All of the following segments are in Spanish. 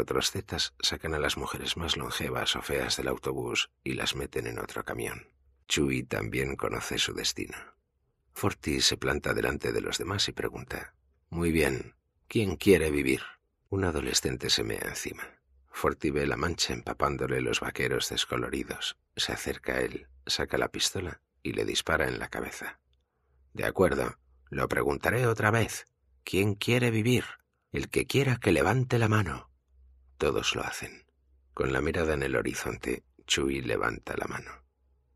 Otros zetas sacan a las mujeres más longevas o feas del autobús y las meten en otro camión. Chui también conoce su destino. Forty se planta delante de los demás y pregunta, Muy bien, ¿quién quiere vivir? Un adolescente se mea encima. Forti ve la mancha empapándole los vaqueros descoloridos. Se acerca a él, saca la pistola y le dispara en la cabeza. De acuerdo, lo preguntaré otra vez. ¿Quién quiere vivir? El que quiera que levante la mano. Todos lo hacen. Con la mirada en el horizonte, Chuy levanta la mano.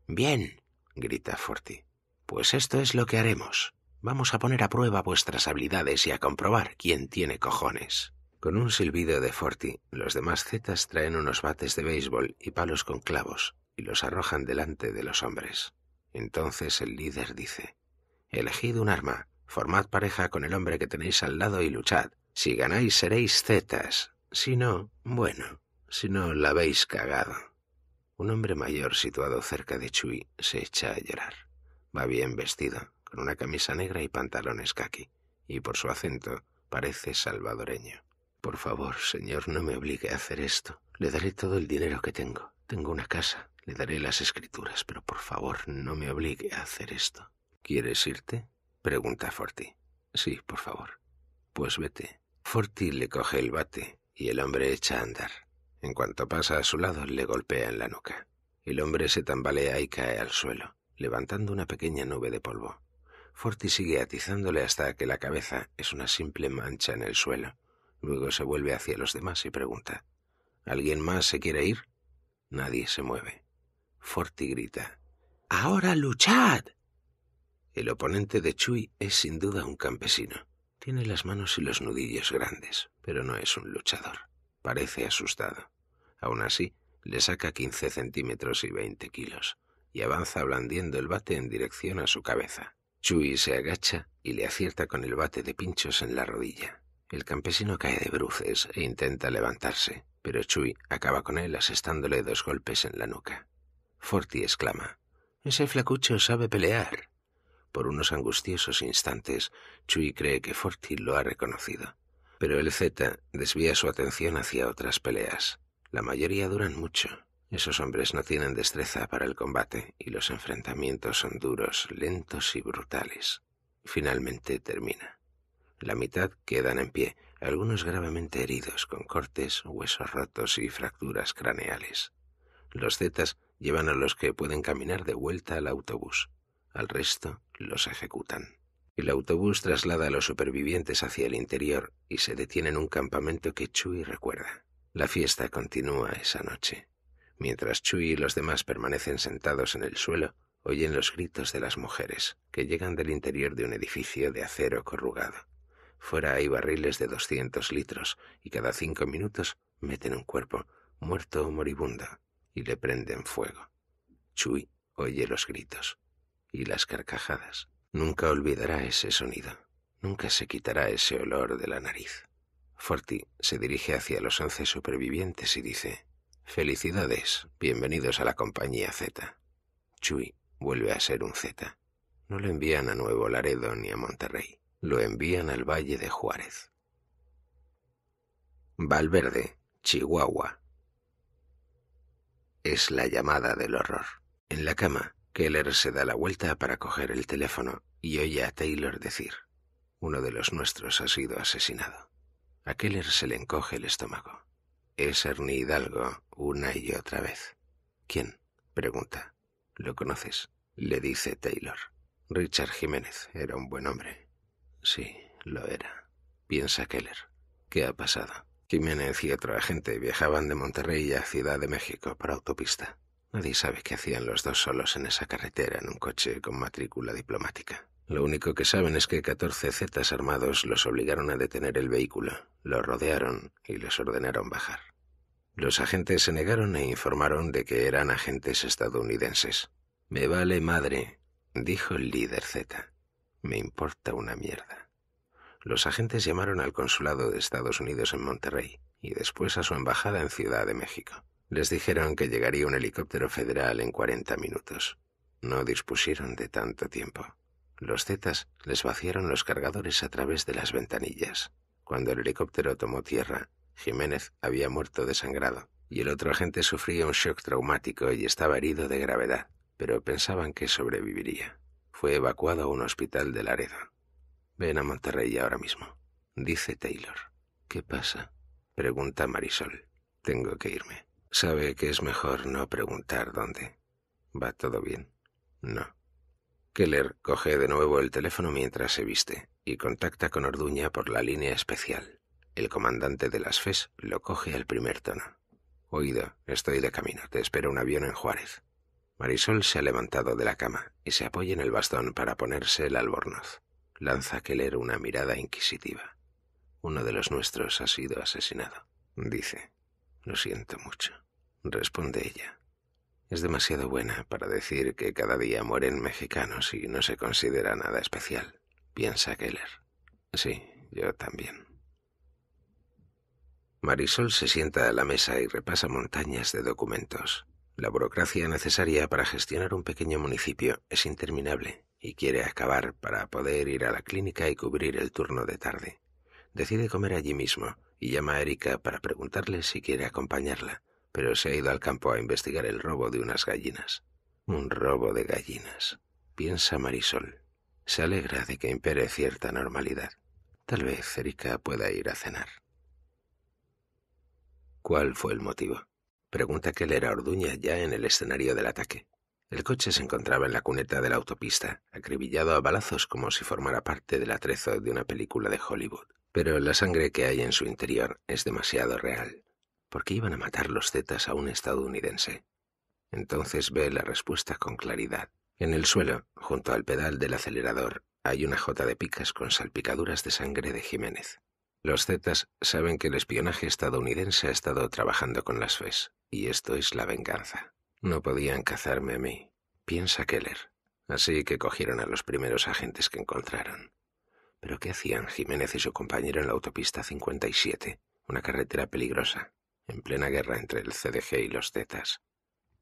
Bien, grita Forti. Pues esto es lo que haremos. Vamos a poner a prueba vuestras habilidades y a comprobar quién tiene cojones. Con un silbido de Forti, los demás Zetas traen unos bates de béisbol y palos con clavos y los arrojan delante de los hombres. Entonces el líder dice, Elegid un arma, formad pareja con el hombre que tenéis al lado y luchad. Si ganáis seréis Zetas, si no, bueno, si no, la habéis cagado. Un hombre mayor situado cerca de Chuy se echa a llorar. Va bien vestido, con una camisa negra y pantalones kaki, y por su acento parece salvadoreño. Por favor, señor, no me obligue a hacer esto. Le daré todo el dinero que tengo. Tengo una casa, le daré las escrituras, pero por favor, no me obligue a hacer esto. ¿Quieres irte? pregunta Forti. Sí, por favor. Pues vete. Forti le coge el bate y el hombre echa a andar. En cuanto pasa a su lado, le golpea en la nuca. El hombre se tambalea y cae al suelo, levantando una pequeña nube de polvo. Forti sigue atizándole hasta que la cabeza es una simple mancha en el suelo. Luego se vuelve hacia los demás y pregunta ¿Alguien más se quiere ir? Nadie se mueve. Forti grita Ahora luchad. El oponente de Chui es sin duda un campesino. Tiene las manos y los nudillos grandes, pero no es un luchador. Parece asustado. Aún así, le saca 15 centímetros y veinte kilos, y avanza blandiendo el bate en dirección a su cabeza. Chui se agacha y le acierta con el bate de pinchos en la rodilla. El campesino cae de bruces e intenta levantarse, pero Chui acaba con él asestándole dos golpes en la nuca. Forty exclama, Ese flacucho sabe pelear. Por unos angustiosos instantes, Chui cree que Forti lo ha reconocido, pero el Z desvía su atención hacia otras peleas. La mayoría duran mucho. Esos hombres no tienen destreza para el combate y los enfrentamientos son duros, lentos y brutales. Finalmente termina. La mitad quedan en pie, algunos gravemente heridos, con cortes, huesos rotos y fracturas craneales. Los Zetas llevan a los que pueden caminar de vuelta al autobús. Al resto los ejecutan. El autobús traslada a los supervivientes hacia el interior y se detiene en un campamento que Chui recuerda. La fiesta continúa esa noche. Mientras Chui y los demás permanecen sentados en el suelo, oyen los gritos de las mujeres, que llegan del interior de un edificio de acero corrugado. Fuera hay barriles de 200 litros y cada cinco minutos meten un cuerpo, muerto o moribundo, y le prenden fuego. Chui oye los gritos y las carcajadas. Nunca olvidará ese sonido. Nunca se quitará ese olor de la nariz. Forti se dirige hacia los once supervivientes y dice, Felicidades, bienvenidos a la compañía Z. Chui vuelve a ser un Z. No lo envían a Nuevo Laredo ni a Monterrey, lo envían al Valle de Juárez. Valverde, Chihuahua. Es la llamada del horror. En la cama, Keller se da la vuelta para coger el teléfono y oye a Taylor decir, uno de los nuestros ha sido asesinado. A Keller se le encoge el estómago. Es Ernie Hidalgo una y otra vez. ¿Quién? pregunta. ¿Lo conoces? le dice Taylor. Richard Jiménez era un buen hombre. Sí, lo era. Piensa Keller. ¿Qué ha pasado? Jiménez y otro agente viajaban de Monterrey a Ciudad de México por autopista. Nadie sabe qué hacían los dos solos en esa carretera en un coche con matrícula diplomática. Lo único que saben es que 14 zetas armados los obligaron a detener el vehículo, lo rodearon y les ordenaron bajar. Los agentes se negaron e informaron de que eran agentes estadounidenses. Me vale madre, dijo el líder Z. Me importa una mierda. Los agentes llamaron al consulado de Estados Unidos en Monterrey y después a su embajada en Ciudad de México. Les dijeron que llegaría un helicóptero federal en 40 minutos. No dispusieron de tanto tiempo. Los Zetas les vaciaron los cargadores a través de las ventanillas. Cuando el helicóptero tomó tierra, Jiménez había muerto desangrado y el otro agente sufría un shock traumático y estaba herido de gravedad, pero pensaban que sobreviviría. Fue evacuado a un hospital de Laredo. Ven a Monterrey ahora mismo, dice Taylor. ¿Qué pasa? pregunta Marisol. Tengo que irme. Sabe que es mejor no preguntar dónde. ¿Va todo bien? No. Keller coge de nuevo el teléfono mientras se viste y contacta con Orduña por la línea especial. El comandante de las FES lo coge al primer tono. Oído, estoy de camino, te espero un avión en Juárez. Marisol se ha levantado de la cama y se apoya en el bastón para ponerse el albornoz. Lanza Keller una mirada inquisitiva. Uno de los nuestros ha sido asesinado, dice. Lo siento mucho, responde ella. Es demasiado buena para decir que cada día mueren mexicanos y no se considera nada especial, piensa Keller. Sí, yo también. Marisol se sienta a la mesa y repasa montañas de documentos. La burocracia necesaria para gestionar un pequeño municipio es interminable y quiere acabar para poder ir a la clínica y cubrir el turno de tarde. Decide comer allí mismo y llama a Erika para preguntarle si quiere acompañarla, pero se ha ido al campo a investigar el robo de unas gallinas. Un robo de gallinas, piensa Marisol. Se alegra de que impere cierta normalidad. Tal vez Erika pueda ir a cenar. ¿Cuál fue el motivo? Pregunta que a era Orduña ya en el escenario del ataque. El coche se encontraba en la cuneta de la autopista, acribillado a balazos como si formara parte del atrezo de una película de Hollywood. Pero la sangre que hay en su interior es demasiado real. ¿Por qué iban a matar los Zetas a un estadounidense? Entonces ve la respuesta con claridad. En el suelo, junto al pedal del acelerador, hay una jota de picas con salpicaduras de sangre de Jiménez. Los Zetas saben que el espionaje estadounidense ha estado trabajando con las FES, y esto es la venganza. No podían cazarme a mí, piensa Keller. Así que cogieron a los primeros agentes que encontraron. ¿Pero qué hacían Jiménez y su compañero en la autopista 57, una carretera peligrosa, en plena guerra entre el CDG y los Zetas?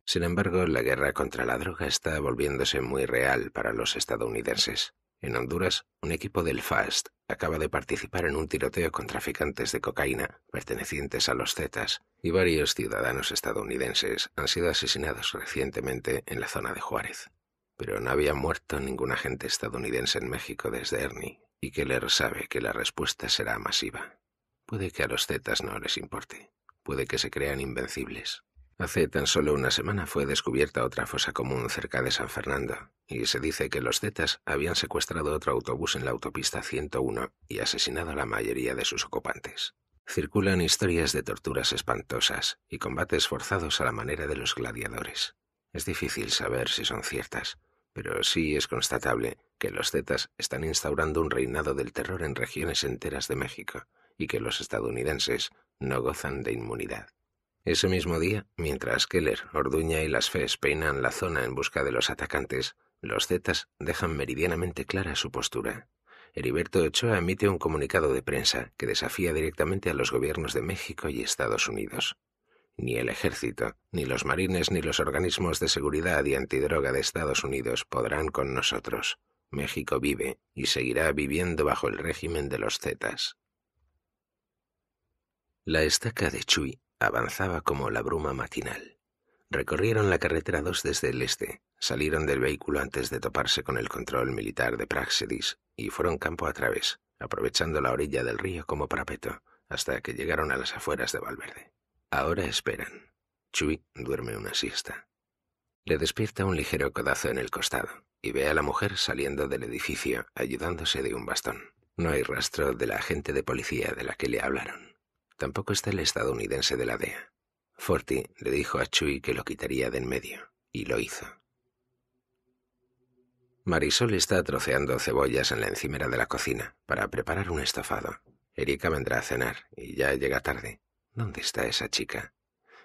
Sin embargo, la guerra contra la droga está volviéndose muy real para los estadounidenses. En Honduras, un equipo del FAST acaba de participar en un tiroteo con traficantes de cocaína pertenecientes a los Zetas y varios ciudadanos estadounidenses han sido asesinados recientemente en la zona de Juárez. Pero no había muerto ningún agente estadounidense en México desde Ernie, y Keller sabe que la respuesta será masiva. Puede que a los Zetas no les importe. Puede que se crean invencibles. Hace tan solo una semana fue descubierta otra fosa común cerca de San Fernando, y se dice que los Zetas habían secuestrado otro autobús en la autopista 101 y asesinado a la mayoría de sus ocupantes. Circulan historias de torturas espantosas y combates forzados a la manera de los gladiadores. Es difícil saber si son ciertas, pero sí es constatable que los Zetas están instaurando un reinado del terror en regiones enteras de México y que los estadounidenses no gozan de inmunidad. Ese mismo día, mientras Keller, Orduña y las FES peinan la zona en busca de los atacantes, los Zetas dejan meridianamente clara su postura. Heriberto Ochoa emite un comunicado de prensa que desafía directamente a los gobiernos de México y Estados Unidos. Ni el ejército, ni los marines, ni los organismos de seguridad y antidroga de Estados Unidos podrán con nosotros. México vive y seguirá viviendo bajo el régimen de los Zetas. La estaca de Chuy avanzaba como la bruma matinal. Recorrieron la carretera 2 desde el este, salieron del vehículo antes de toparse con el control militar de Praxedis y fueron campo a través, aprovechando la orilla del río como parapeto, hasta que llegaron a las afueras de Valverde. Ahora esperan. Chui duerme una siesta. Le despierta un ligero codazo en el costado y ve a la mujer saliendo del edificio ayudándose de un bastón. No hay rastro de la agente de policía de la que le hablaron. Tampoco está el estadounidense de la DEA. Forti le dijo a Chui que lo quitaría de en medio, y lo hizo. Marisol está troceando cebollas en la encimera de la cocina para preparar un estofado. Erika vendrá a cenar y ya llega tarde. ¿Dónde está esa chica?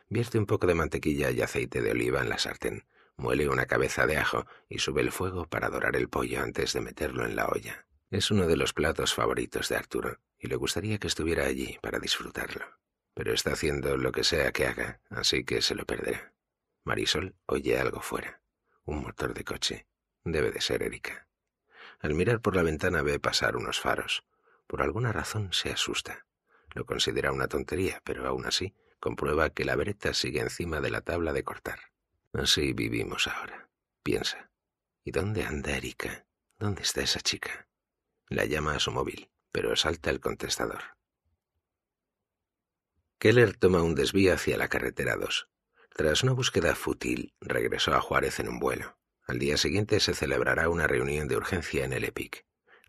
Vierte un poco de mantequilla y aceite de oliva en la sartén, muele una cabeza de ajo y sube el fuego para dorar el pollo antes de meterlo en la olla. Es uno de los platos favoritos de Arturo y le gustaría que estuviera allí para disfrutarlo. Pero está haciendo lo que sea que haga, así que se lo perderá. Marisol oye algo fuera. Un motor de coche. Debe de ser Erika. Al mirar por la ventana ve pasar unos faros. Por alguna razón se asusta. Lo considera una tontería, pero aún así comprueba que la breta sigue encima de la tabla de cortar. Así vivimos ahora. Piensa. ¿Y dónde anda Erika? ¿Dónde está esa chica? La llama a su móvil, pero salta el contestador. Keller toma un desvío hacia la carretera 2. Tras una búsqueda fútil, regresó a Juárez en un vuelo. Al día siguiente se celebrará una reunión de urgencia en el EPIC.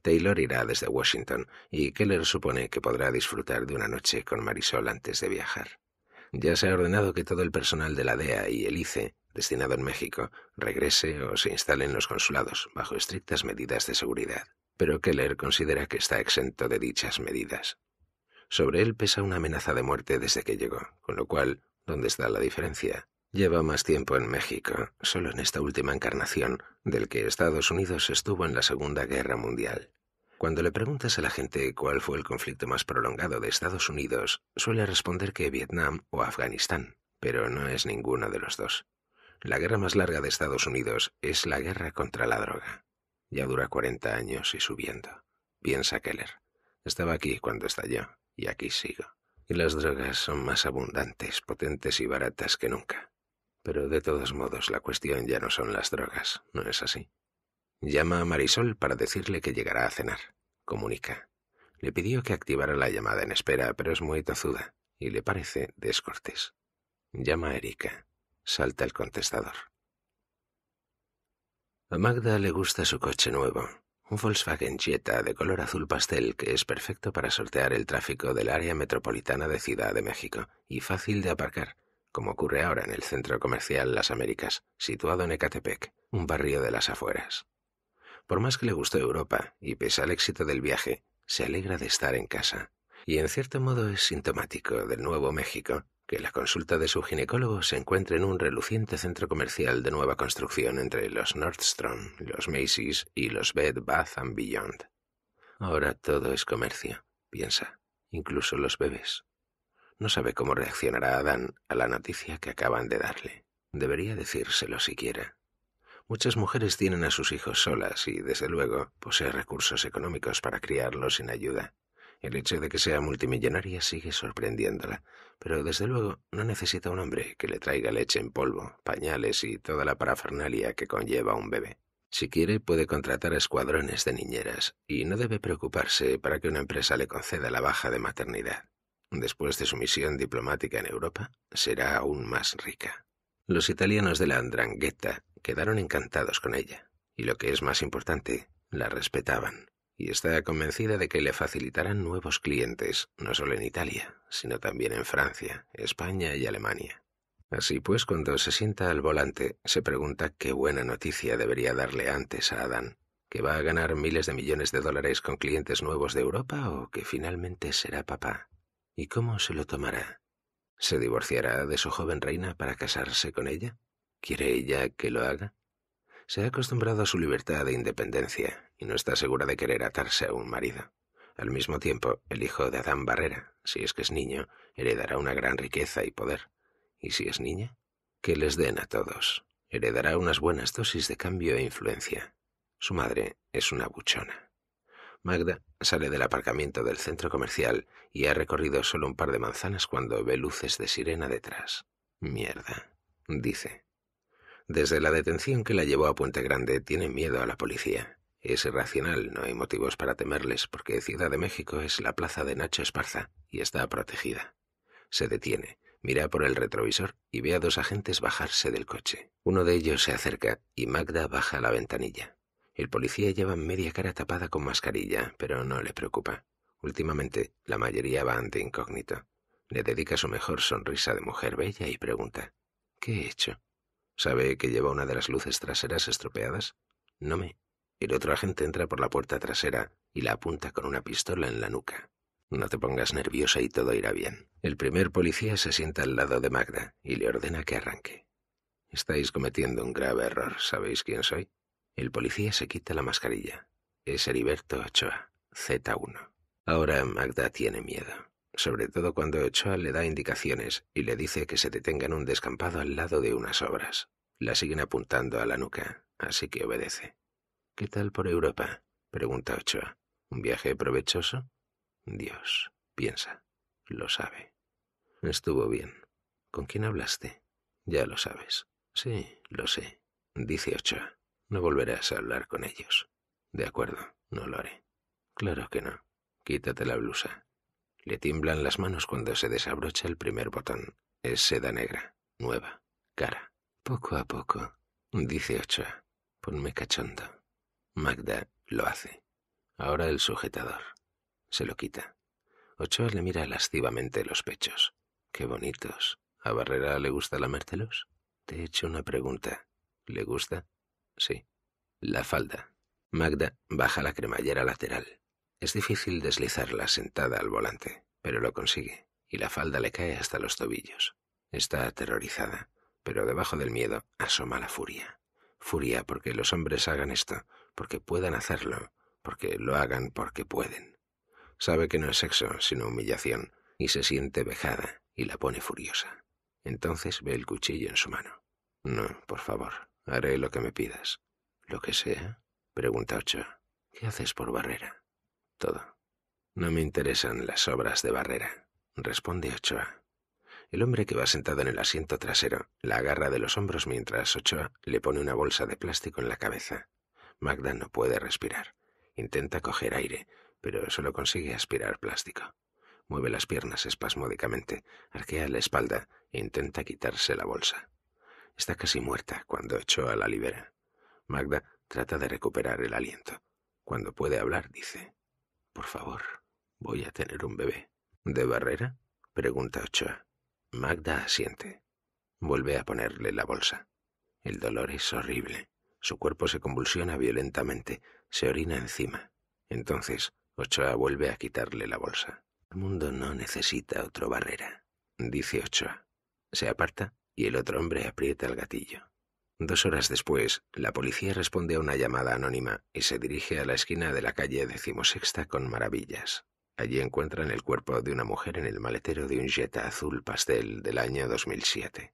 Taylor irá desde Washington y Keller supone que podrá disfrutar de una noche con Marisol antes de viajar. Ya se ha ordenado que todo el personal de la DEA y el ICE destinado en México regrese o se instale en los consulados bajo estrictas medidas de seguridad, pero Keller considera que está exento de dichas medidas. Sobre él pesa una amenaza de muerte desde que llegó, con lo cual, ¿dónde está la diferencia? Lleva más tiempo en México, solo en esta última encarnación, del que Estados Unidos estuvo en la Segunda Guerra Mundial. Cuando le preguntas a la gente cuál fue el conflicto más prolongado de Estados Unidos, suele responder que Vietnam o Afganistán, pero no es ninguno de los dos. La guerra más larga de Estados Unidos es la guerra contra la droga. Ya dura 40 años y subiendo. Piensa Keller. Estaba aquí cuando estalló y aquí sigo. Y las drogas son más abundantes, potentes y baratas que nunca. Pero de todos modos la cuestión ya no son las drogas, ¿no es así? Llama a Marisol para decirle que llegará a cenar. Comunica. Le pidió que activara la llamada en espera, pero es muy tozuda y le parece descortés. Llama a Erika. Salta el contestador. A Magda le gusta su coche nuevo, un Volkswagen Jetta de color azul pastel que es perfecto para sortear el tráfico del área metropolitana de Ciudad de México y fácil de aparcar, como ocurre ahora en el centro comercial Las Américas, situado en Ecatepec, un barrio de las afueras. Por más que le gustó Europa, y pese al éxito del viaje, se alegra de estar en casa. Y en cierto modo es sintomático del Nuevo México que la consulta de su ginecólogo se encuentre en un reluciente centro comercial de nueva construcción entre los Nordstrom, los Macy's y los Bed Bath and Beyond. Ahora todo es comercio, piensa, incluso los bebés. No sabe cómo reaccionará Adán a la noticia que acaban de darle. Debería decírselo siquiera, Muchas mujeres tienen a sus hijos solas y, desde luego, posee recursos económicos para criarlos sin ayuda. El hecho de que sea multimillonaria sigue sorprendiéndola, pero desde luego no necesita un hombre que le traiga leche en polvo, pañales y toda la parafernalia que conlleva un bebé. Si quiere, puede contratar escuadrones de niñeras y no debe preocuparse para que una empresa le conceda la baja de maternidad. Después de su misión diplomática en Europa, será aún más rica. Los italianos de la Andrangheta quedaron encantados con ella, y lo que es más importante, la respetaban, y está convencida de que le facilitarán nuevos clientes, no solo en Italia, sino también en Francia, España y Alemania. Así pues, cuando se sienta al volante, se pregunta qué buena noticia debería darle antes a Adán, que va a ganar miles de millones de dólares con clientes nuevos de Europa o que finalmente será papá. ¿Y cómo se lo tomará? ¿Se divorciará de su joven reina para casarse con ella? ¿Quiere ella que lo haga? Se ha acostumbrado a su libertad e independencia y no está segura de querer atarse a un marido. Al mismo tiempo, el hijo de Adán Barrera, si es que es niño, heredará una gran riqueza y poder. ¿Y si es niña? Que les den a todos. Heredará unas buenas dosis de cambio e influencia. Su madre es una buchona. Magda sale del aparcamiento del centro comercial y ha recorrido solo un par de manzanas cuando ve luces de sirena detrás. Mierda, dice. Desde la detención que la llevó a Puente Grande tiene miedo a la policía. Es irracional, no hay motivos para temerles porque Ciudad de México es la plaza de Nacho Esparza y está protegida. Se detiene, mira por el retrovisor y ve a dos agentes bajarse del coche. Uno de ellos se acerca y Magda baja la ventanilla. El policía lleva media cara tapada con mascarilla, pero no le preocupa. Últimamente, la mayoría va ante incógnito. Le dedica su mejor sonrisa de mujer bella y pregunta, ¿Qué he hecho? ¿Sabe que lleva una de las luces traseras estropeadas? No me. El otro agente entra por la puerta trasera y la apunta con una pistola en la nuca. No te pongas nerviosa y todo irá bien. El primer policía se sienta al lado de Magda y le ordena que arranque. Estáis cometiendo un grave error. ¿Sabéis quién soy? El policía se quita la mascarilla. Es Heriberto Ochoa, Z1. Ahora Magda tiene miedo, sobre todo cuando Ochoa le da indicaciones y le dice que se detenga en un descampado al lado de unas obras. La siguen apuntando a la nuca, así que obedece. ¿Qué tal por Europa? pregunta Ochoa. ¿Un viaje provechoso? Dios, piensa, lo sabe. Estuvo bien. ¿Con quién hablaste? Ya lo sabes. Sí, lo sé, dice Ochoa. No volverás a hablar con ellos. De acuerdo, no lo haré. Claro que no. Quítate la blusa. Le tiemblan las manos cuando se desabrocha el primer botón. Es seda negra, nueva, cara. Poco a poco, dice Ochoa. Ponme cachondo. Magda lo hace. Ahora el sujetador. Se lo quita. Ochoa le mira lascivamente los pechos. Qué bonitos. ¿A Barrera le gusta lamértelos? Te he hecho una pregunta. ¿Le gusta? Sí. La falda. Magda baja la cremallera lateral. Es difícil deslizarla sentada al volante, pero lo consigue, y la falda le cae hasta los tobillos. Está aterrorizada, pero debajo del miedo asoma la furia. Furia porque los hombres hagan esto, porque puedan hacerlo, porque lo hagan porque pueden. Sabe que no es sexo, sino humillación, y se siente vejada y la pone furiosa. Entonces ve el cuchillo en su mano. No, por favor, Haré lo que me pidas. ¿Lo que sea? Pregunta Ochoa. ¿Qué haces por Barrera? Todo. No me interesan las obras de Barrera, responde Ochoa. El hombre que va sentado en el asiento trasero la agarra de los hombros mientras Ochoa le pone una bolsa de plástico en la cabeza. Magda no puede respirar. Intenta coger aire, pero solo consigue aspirar plástico. Mueve las piernas espasmódicamente, arquea la espalda e intenta quitarse la bolsa. Está casi muerta cuando Ochoa la libera. Magda trata de recuperar el aliento. Cuando puede hablar, dice, Por favor, voy a tener un bebé. ¿De barrera? pregunta Ochoa. Magda asiente. Vuelve a ponerle la bolsa. El dolor es horrible. Su cuerpo se convulsiona violentamente, se orina encima. Entonces, Ochoa vuelve a quitarle la bolsa. El mundo no necesita otro barrera, dice Ochoa. Se aparta y el otro hombre aprieta el gatillo. Dos horas después, la policía responde a una llamada anónima y se dirige a la esquina de la calle decimosexta con maravillas. Allí encuentran el cuerpo de una mujer en el maletero de un Jetta azul pastel del año 2007.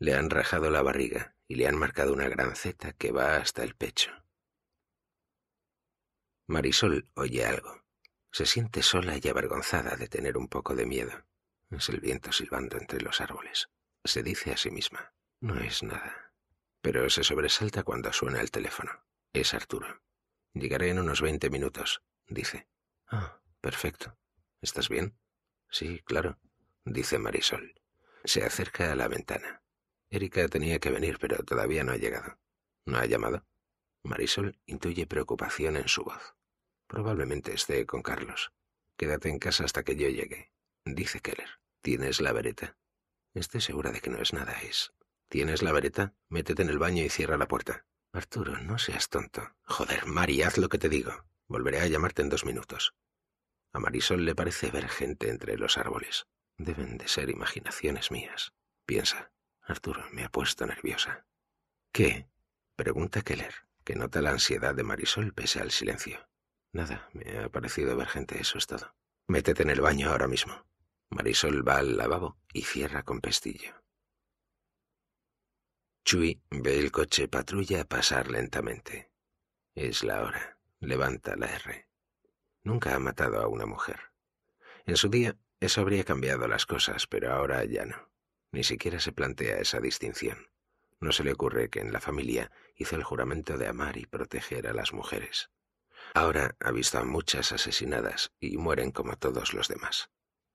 Le han rajado la barriga y le han marcado una gran Z que va hasta el pecho. Marisol oye algo. Se siente sola y avergonzada de tener un poco de miedo. Es el viento silbando entre los árboles. Se dice a sí misma. No es nada. Pero se sobresalta cuando suena el teléfono. Es Arturo. Llegaré en unos veinte minutos, dice. Ah, perfecto. ¿Estás bien? Sí, claro, dice Marisol. Se acerca a la ventana. Erika tenía que venir, pero todavía no ha llegado. ¿No ha llamado? Marisol intuye preocupación en su voz. Probablemente esté con Carlos. Quédate en casa hasta que yo llegue, dice Keller. ¿Tienes la vereta? «Estoy segura de que no es nada, Es. ¿Tienes la vereta? Métete en el baño y cierra la puerta. Arturo, no seas tonto. Joder, Mari, haz lo que te digo. Volveré a llamarte en dos minutos. A Marisol le parece ver gente entre los árboles. Deben de ser imaginaciones mías. Piensa. Arturo me ha puesto nerviosa. ¿Qué? Pregunta Keller, que nota la ansiedad de Marisol pese al silencio. Nada, me ha parecido ver gente, eso es todo. Métete en el baño ahora mismo. Marisol va al lavabo y cierra con pestillo. Chuy ve el coche patrulla pasar lentamente. Es la hora. Levanta la R. Nunca ha matado a una mujer. En su día, eso habría cambiado las cosas, pero ahora ya no. Ni siquiera se plantea esa distinción. No se le ocurre que en la familia hizo el juramento de amar y proteger a las mujeres. Ahora ha visto a muchas asesinadas y mueren como todos los demás.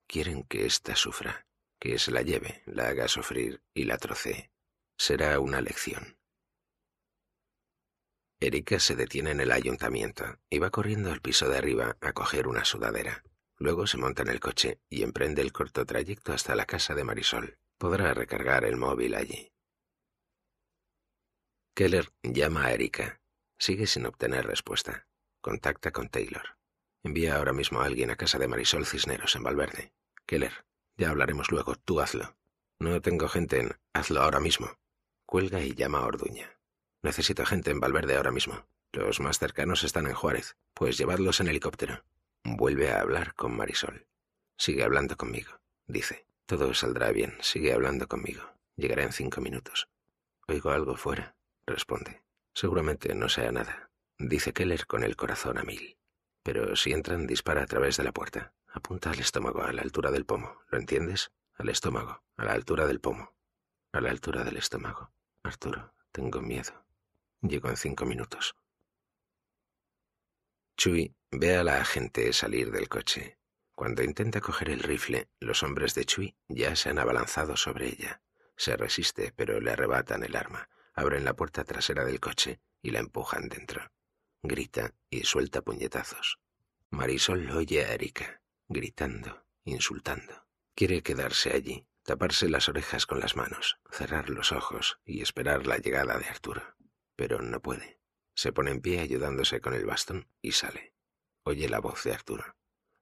Quieren que ésta sufra, que se la lleve, la haga sufrir y la trocee. Será una lección. Erika se detiene en el ayuntamiento y va corriendo al piso de arriba a coger una sudadera. Luego se monta en el coche y emprende el corto trayecto hasta la casa de Marisol. Podrá recargar el móvil allí. Keller llama a Erika. Sigue sin obtener respuesta. Contacta con Taylor. Envía ahora mismo a alguien a casa de Marisol Cisneros en Valverde. Keller, ya hablaremos luego, tú hazlo. No tengo gente en... Hazlo ahora mismo. Cuelga y llama a Orduña. Necesito gente en Valverde ahora mismo. Los más cercanos están en Juárez, pues llevadlos en helicóptero. Vuelve a hablar con Marisol. Sigue hablando conmigo, dice. Todo saldrá bien, sigue hablando conmigo. Llegará en cinco minutos. Oigo algo fuera, responde. Seguramente no sea nada, dice Keller con el corazón a mil. Pero si entran, dispara a través de la puerta. Apunta al estómago, a la altura del pomo. ¿Lo entiendes? Al estómago, a la altura del pomo. A la altura del estómago. Arturo, tengo miedo. Llego en cinco minutos. Chuy ve a la agente salir del coche. Cuando intenta coger el rifle, los hombres de Chuy ya se han abalanzado sobre ella. Se resiste, pero le arrebatan el arma, abren la puerta trasera del coche y la empujan dentro. Grita y suelta puñetazos. Marisol oye a Erika gritando, insultando. Quiere quedarse allí, taparse las orejas con las manos, cerrar los ojos y esperar la llegada de Arturo. Pero no puede. Se pone en pie ayudándose con el bastón y sale. Oye la voz de Arturo.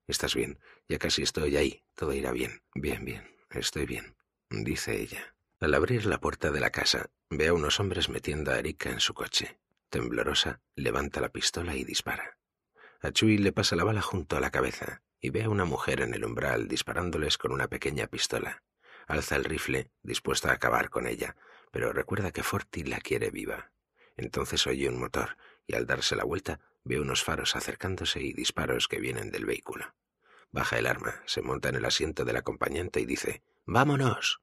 Estás bien, ya casi estoy ahí, todo irá bien. Bien, bien, estoy bien, dice ella. Al abrir la puerta de la casa, ve a unos hombres metiendo a Erika en su coche. Temblorosa, levanta la pistola y dispara le pasa la bala junto a la cabeza y ve a una mujer en el umbral disparándoles con una pequeña pistola. Alza el rifle, dispuesta a acabar con ella, pero recuerda que Forti la quiere viva. Entonces oye un motor y al darse la vuelta ve unos faros acercándose y disparos que vienen del vehículo. Baja el arma, se monta en el asiento del acompañante y dice ¡Vámonos!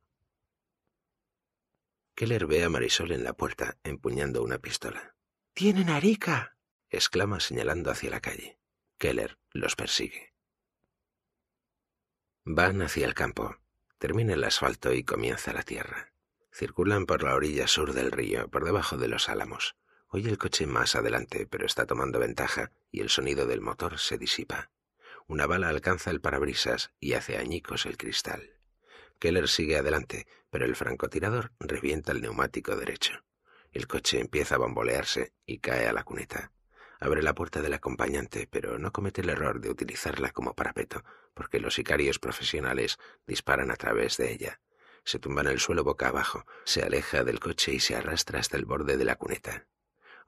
Keller ve a Marisol en la puerta, empuñando una pistola. ¡Tienen a Arica! exclama señalando hacia la calle. Keller los persigue. Van hacia el campo. Termina el asfalto y comienza la tierra. Circulan por la orilla sur del río, por debajo de los álamos. Oye el coche más adelante, pero está tomando ventaja y el sonido del motor se disipa. Una bala alcanza el parabrisas y hace añicos el cristal. Keller sigue adelante, pero el francotirador revienta el neumático derecho. El coche empieza a bombolearse y cae a la cuneta. Abre la puerta del acompañante, pero no comete el error de utilizarla como parapeto, porque los sicarios profesionales disparan a través de ella. Se tumba en el suelo boca abajo, se aleja del coche y se arrastra hasta el borde de la cuneta.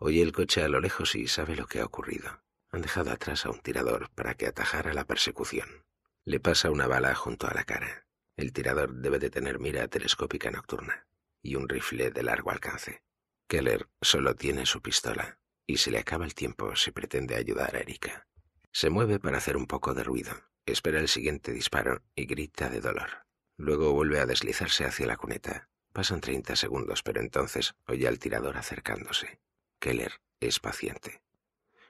Oye el coche a lo lejos y sabe lo que ha ocurrido. Han dejado atrás a un tirador para que atajara la persecución. Le pasa una bala junto a la cara. El tirador debe de tener mira telescópica nocturna y un rifle de largo alcance. Keller solo tiene su pistola y se le acaba el tiempo si pretende ayudar a Erika. Se mueve para hacer un poco de ruido, espera el siguiente disparo y grita de dolor. Luego vuelve a deslizarse hacia la cuneta. Pasan 30 segundos, pero entonces oye al tirador acercándose. Keller es paciente.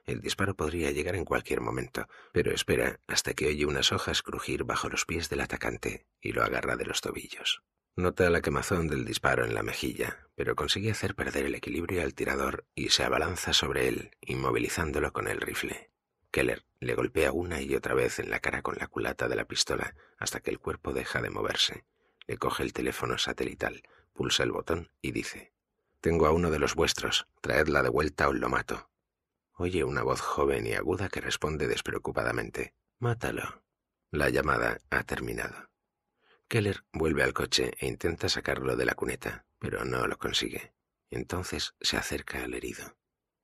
El disparo podría llegar en cualquier momento, pero espera hasta que oye unas hojas crujir bajo los pies del atacante y lo agarra de los tobillos. Nota la quemazón del disparo en la mejilla, pero consigue hacer perder el equilibrio al tirador y se abalanza sobre él, inmovilizándolo con el rifle. Keller le golpea una y otra vez en la cara con la culata de la pistola hasta que el cuerpo deja de moverse. Le coge el teléfono satelital, pulsa el botón y dice Tengo a uno de los vuestros, traedla de vuelta o lo mato. Oye una voz joven y aguda que responde despreocupadamente Mátalo. La llamada ha terminado. Keller vuelve al coche e intenta sacarlo de la cuneta, pero no lo consigue. Entonces se acerca al herido.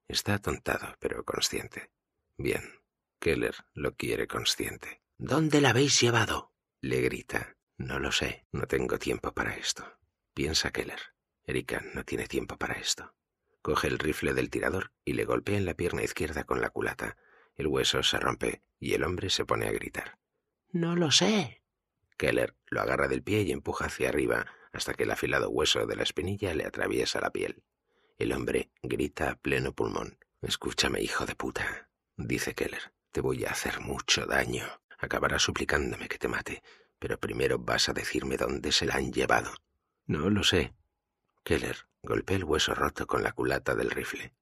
Está atontado, pero consciente. Bien, Keller lo quiere consciente. ¿Dónde la habéis llevado? le grita. No lo sé, no tengo tiempo para esto. Piensa Keller. Erika no tiene tiempo para esto. Coge el rifle del tirador y le golpea en la pierna izquierda con la culata. El hueso se rompe y el hombre se pone a gritar. No lo sé, Keller lo agarra del pie y empuja hacia arriba hasta que el afilado hueso de la espinilla le atraviesa la piel. El hombre grita a pleno pulmón. Escúchame, hijo de puta, dice Keller. Te voy a hacer mucho daño. Acabarás suplicándome que te mate, pero primero vas a decirme dónde se la han llevado. No lo sé. Keller golpea el hueso roto con la culata del rifle.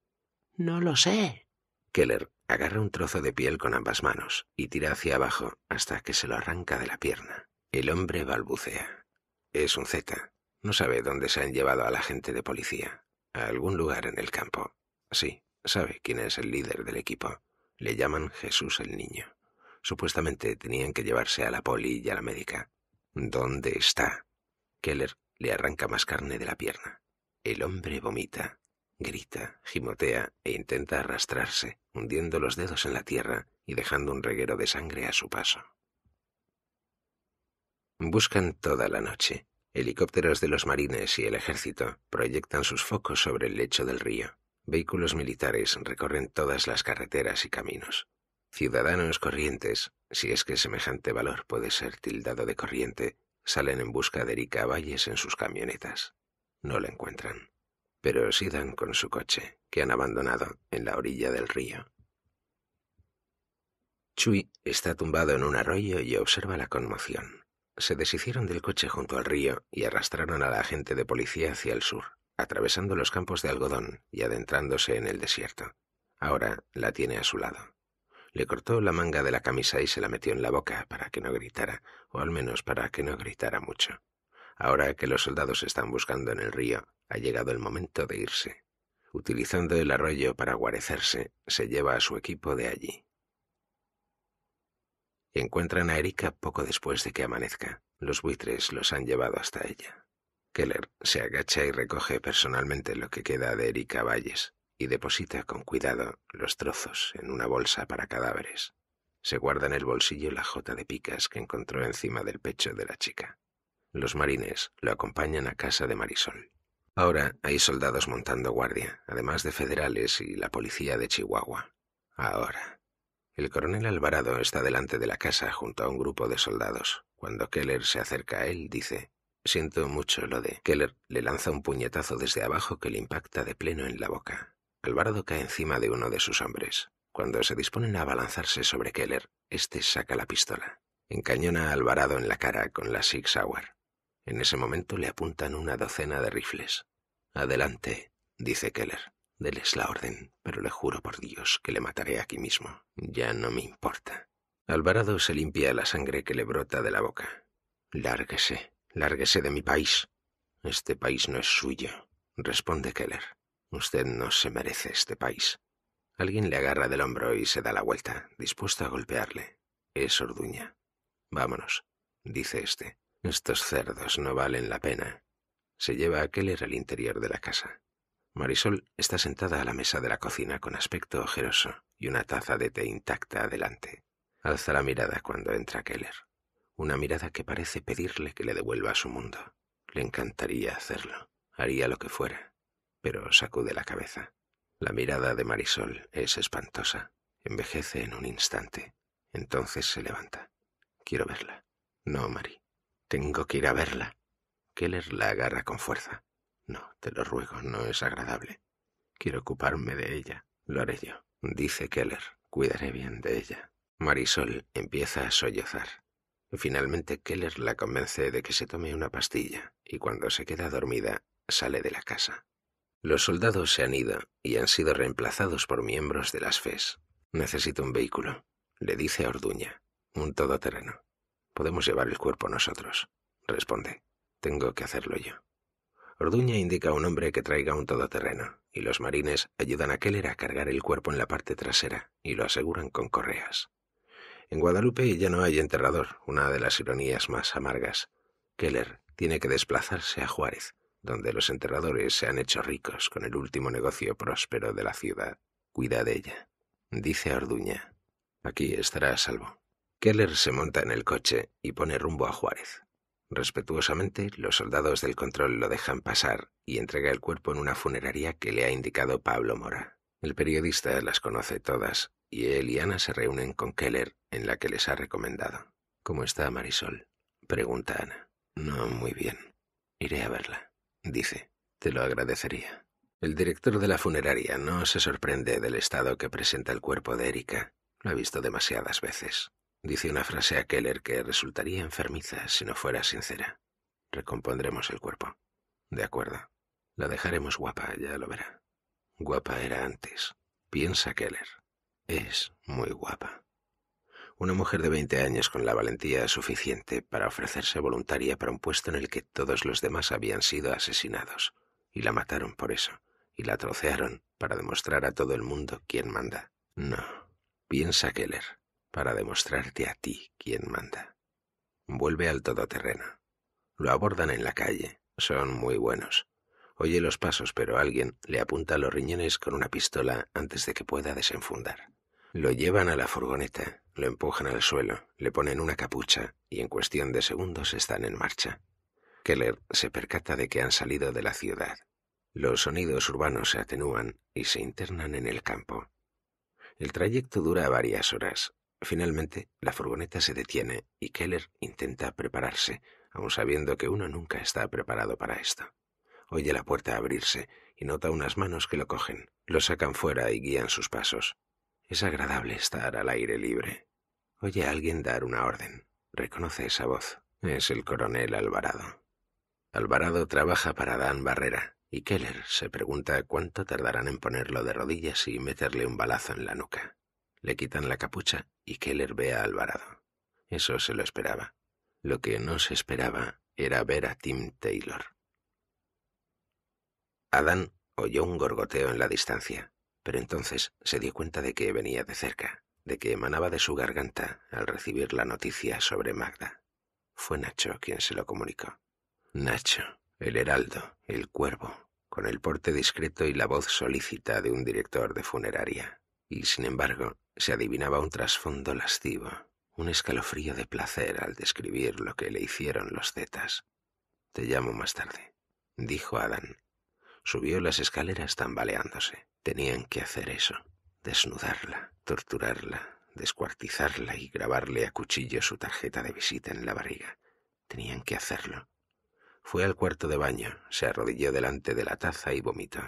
No lo sé. Keller agarra un trozo de piel con ambas manos y tira hacia abajo hasta que se lo arranca de la pierna. El hombre balbucea. Es un Z. No sabe dónde se han llevado a la gente de policía. A algún lugar en el campo. Sí, sabe quién es el líder del equipo. Le llaman Jesús el Niño. Supuestamente tenían que llevarse a la poli y a la médica. ¿Dónde está? Keller le arranca más carne de la pierna. El hombre vomita, grita, gimotea e intenta arrastrarse, hundiendo los dedos en la tierra y dejando un reguero de sangre a su paso. Buscan toda la noche. Helicópteros de los marines y el ejército proyectan sus focos sobre el lecho del río. Vehículos militares recorren todas las carreteras y caminos. Ciudadanos corrientes, si es que semejante valor puede ser tildado de corriente, salen en busca de Erika Valles en sus camionetas. No la encuentran, pero sí dan con su coche, que han abandonado en la orilla del río. Chui está tumbado en un arroyo y observa la conmoción se deshicieron del coche junto al río y arrastraron a la agente de policía hacia el sur, atravesando los campos de algodón y adentrándose en el desierto. Ahora la tiene a su lado. Le cortó la manga de la camisa y se la metió en la boca para que no gritara, o al menos para que no gritara mucho. Ahora que los soldados están buscando en el río, ha llegado el momento de irse. Utilizando el arroyo para guarecerse, se lleva a su equipo de allí. Encuentran a Erika poco después de que amanezca. Los buitres los han llevado hasta ella. Keller se agacha y recoge personalmente lo que queda de Erika Valles y deposita con cuidado los trozos en una bolsa para cadáveres. Se guarda en el bolsillo la jota de picas que encontró encima del pecho de la chica. Los marines lo acompañan a casa de Marisol. Ahora hay soldados montando guardia, además de federales y la policía de Chihuahua. Ahora. El coronel Alvarado está delante de la casa junto a un grupo de soldados. Cuando Keller se acerca a él, dice Siento mucho lo de. Keller le lanza un puñetazo desde abajo que le impacta de pleno en la boca. Alvarado cae encima de uno de sus hombres. Cuando se disponen a abalanzarse sobre Keller, éste saca la pistola. Encañona a Alvarado en la cara con la Six Hour. En ese momento le apuntan una docena de rifles. Adelante, dice Keller. Deles la orden, pero le juro por Dios que le mataré aquí mismo. Ya no me importa. Alvarado se limpia la sangre que le brota de la boca. Lárguese, lárguese de mi país. Este país no es suyo, responde Keller. Usted no se merece este país. Alguien le agarra del hombro y se da la vuelta, dispuesto a golpearle. Es Orduña. Vámonos, dice este. Estos cerdos no valen la pena. Se lleva a Keller al interior de la casa. Marisol está sentada a la mesa de la cocina con aspecto ojeroso y una taza de té intacta adelante. Alza la mirada cuando entra Keller. Una mirada que parece pedirle que le devuelva a su mundo. Le encantaría hacerlo. Haría lo que fuera. Pero sacude la cabeza. La mirada de Marisol es espantosa. Envejece en un instante. Entonces se levanta. Quiero verla. No, Mari. Tengo que ir a verla. Keller la agarra con fuerza. No, te lo ruego, no es agradable. Quiero ocuparme de ella. Lo haré yo, dice Keller. Cuidaré bien de ella. Marisol empieza a sollozar. Finalmente Keller la convence de que se tome una pastilla, y cuando se queda dormida, sale de la casa. Los soldados se han ido y han sido reemplazados por miembros de las FES. Necesito un vehículo, le dice a Orduña, un todoterreno. Podemos llevar el cuerpo nosotros, responde. Tengo que hacerlo yo. Orduña indica a un hombre que traiga un todoterreno, y los marines ayudan a Keller a cargar el cuerpo en la parte trasera y lo aseguran con correas. En Guadalupe ya no hay enterrador, una de las ironías más amargas. Keller tiene que desplazarse a Juárez, donde los enterradores se han hecho ricos con el último negocio próspero de la ciudad. Cuida de ella, dice Orduña. Aquí estará a salvo. Keller se monta en el coche y pone rumbo a Juárez. Respetuosamente, los soldados del control lo dejan pasar y entrega el cuerpo en una funeraria que le ha indicado Pablo Mora. El periodista las conoce todas y él y Ana se reúnen con Keller, en la que les ha recomendado. ¿Cómo está Marisol? pregunta Ana. No, muy bien. Iré a verla, dice. Te lo agradecería. El director de la funeraria no se sorprende del estado que presenta el cuerpo de Erika. Lo ha visto demasiadas veces. Dice una frase a Keller que resultaría enfermiza si no fuera sincera. Recompondremos el cuerpo. De acuerdo. La dejaremos guapa, ya lo verá. Guapa era antes. Piensa Keller. Es muy guapa. Una mujer de veinte años con la valentía suficiente para ofrecerse voluntaria para un puesto en el que todos los demás habían sido asesinados. Y la mataron por eso. Y la trocearon para demostrar a todo el mundo quién manda. No. Piensa Keller para demostrarte a ti quién manda. Vuelve al todoterreno. Lo abordan en la calle. Son muy buenos. Oye los pasos, pero alguien le apunta los riñones con una pistola antes de que pueda desenfundar. Lo llevan a la furgoneta, lo empujan al suelo, le ponen una capucha y en cuestión de segundos están en marcha. Keller se percata de que han salido de la ciudad. Los sonidos urbanos se atenúan y se internan en el campo. El trayecto dura varias horas, Finalmente, la furgoneta se detiene y Keller intenta prepararse, aun sabiendo que uno nunca está preparado para esto. Oye la puerta abrirse y nota unas manos que lo cogen, lo sacan fuera y guían sus pasos. Es agradable estar al aire libre. Oye a alguien dar una orden. Reconoce esa voz. Es el coronel Alvarado. Alvarado trabaja para Dan Barrera, y Keller se pregunta cuánto tardarán en ponerlo de rodillas y meterle un balazo en la nuca. Le quitan la capucha y Keller ve a Alvarado. Eso se lo esperaba. Lo que no se esperaba era ver a Tim Taylor. Adán oyó un gorgoteo en la distancia, pero entonces se dio cuenta de que venía de cerca, de que emanaba de su garganta al recibir la noticia sobre Magda. Fue Nacho quien se lo comunicó. Nacho, el heraldo, el cuervo, con el porte discreto y la voz solícita de un director de funeraria. Y sin embargo, se adivinaba un trasfondo lascivo, un escalofrío de placer al describir lo que le hicieron los Zetas. Te llamo más tarde, dijo Adán. Subió las escaleras tambaleándose. Tenían que hacer eso, desnudarla, torturarla, descuartizarla y grabarle a cuchillo su tarjeta de visita en la barriga. Tenían que hacerlo. Fue al cuarto de baño, se arrodilló delante de la taza y vomitó.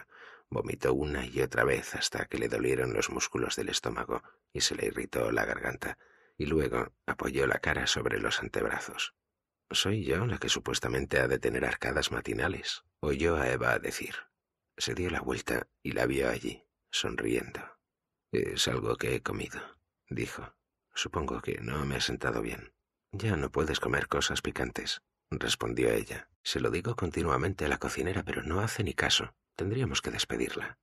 Vomitó una y otra vez hasta que le dolieron los músculos del estómago y se le irritó la garganta, y luego apoyó la cara sobre los antebrazos. Soy yo la que supuestamente ha de tener arcadas matinales, oyó a Eva decir. Se dio la vuelta y la vio allí, sonriendo. Es algo que he comido, dijo. Supongo que no me he sentado bien. Ya no puedes comer cosas picantes, respondió ella. Se lo digo continuamente a la cocinera, pero no hace ni caso. Tendríamos que despedirla.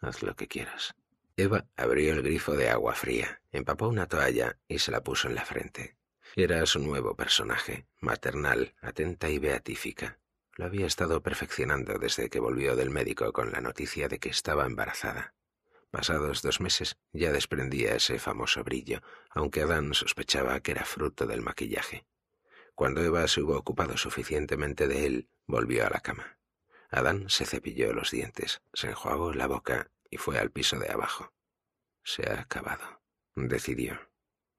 Haz lo que quieras. Eva abrió el grifo de agua fría, empapó una toalla y se la puso en la frente. Era su nuevo personaje, maternal, atenta y beatífica. Lo había estado perfeccionando desde que volvió del médico con la noticia de que estaba embarazada. Pasados dos meses ya desprendía ese famoso brillo, aunque Adán sospechaba que era fruto del maquillaje. Cuando Eva se hubo ocupado suficientemente de él, volvió a la cama. Adán se cepilló los dientes, se enjuagó la boca y fue al piso de abajo. Se ha acabado, decidió.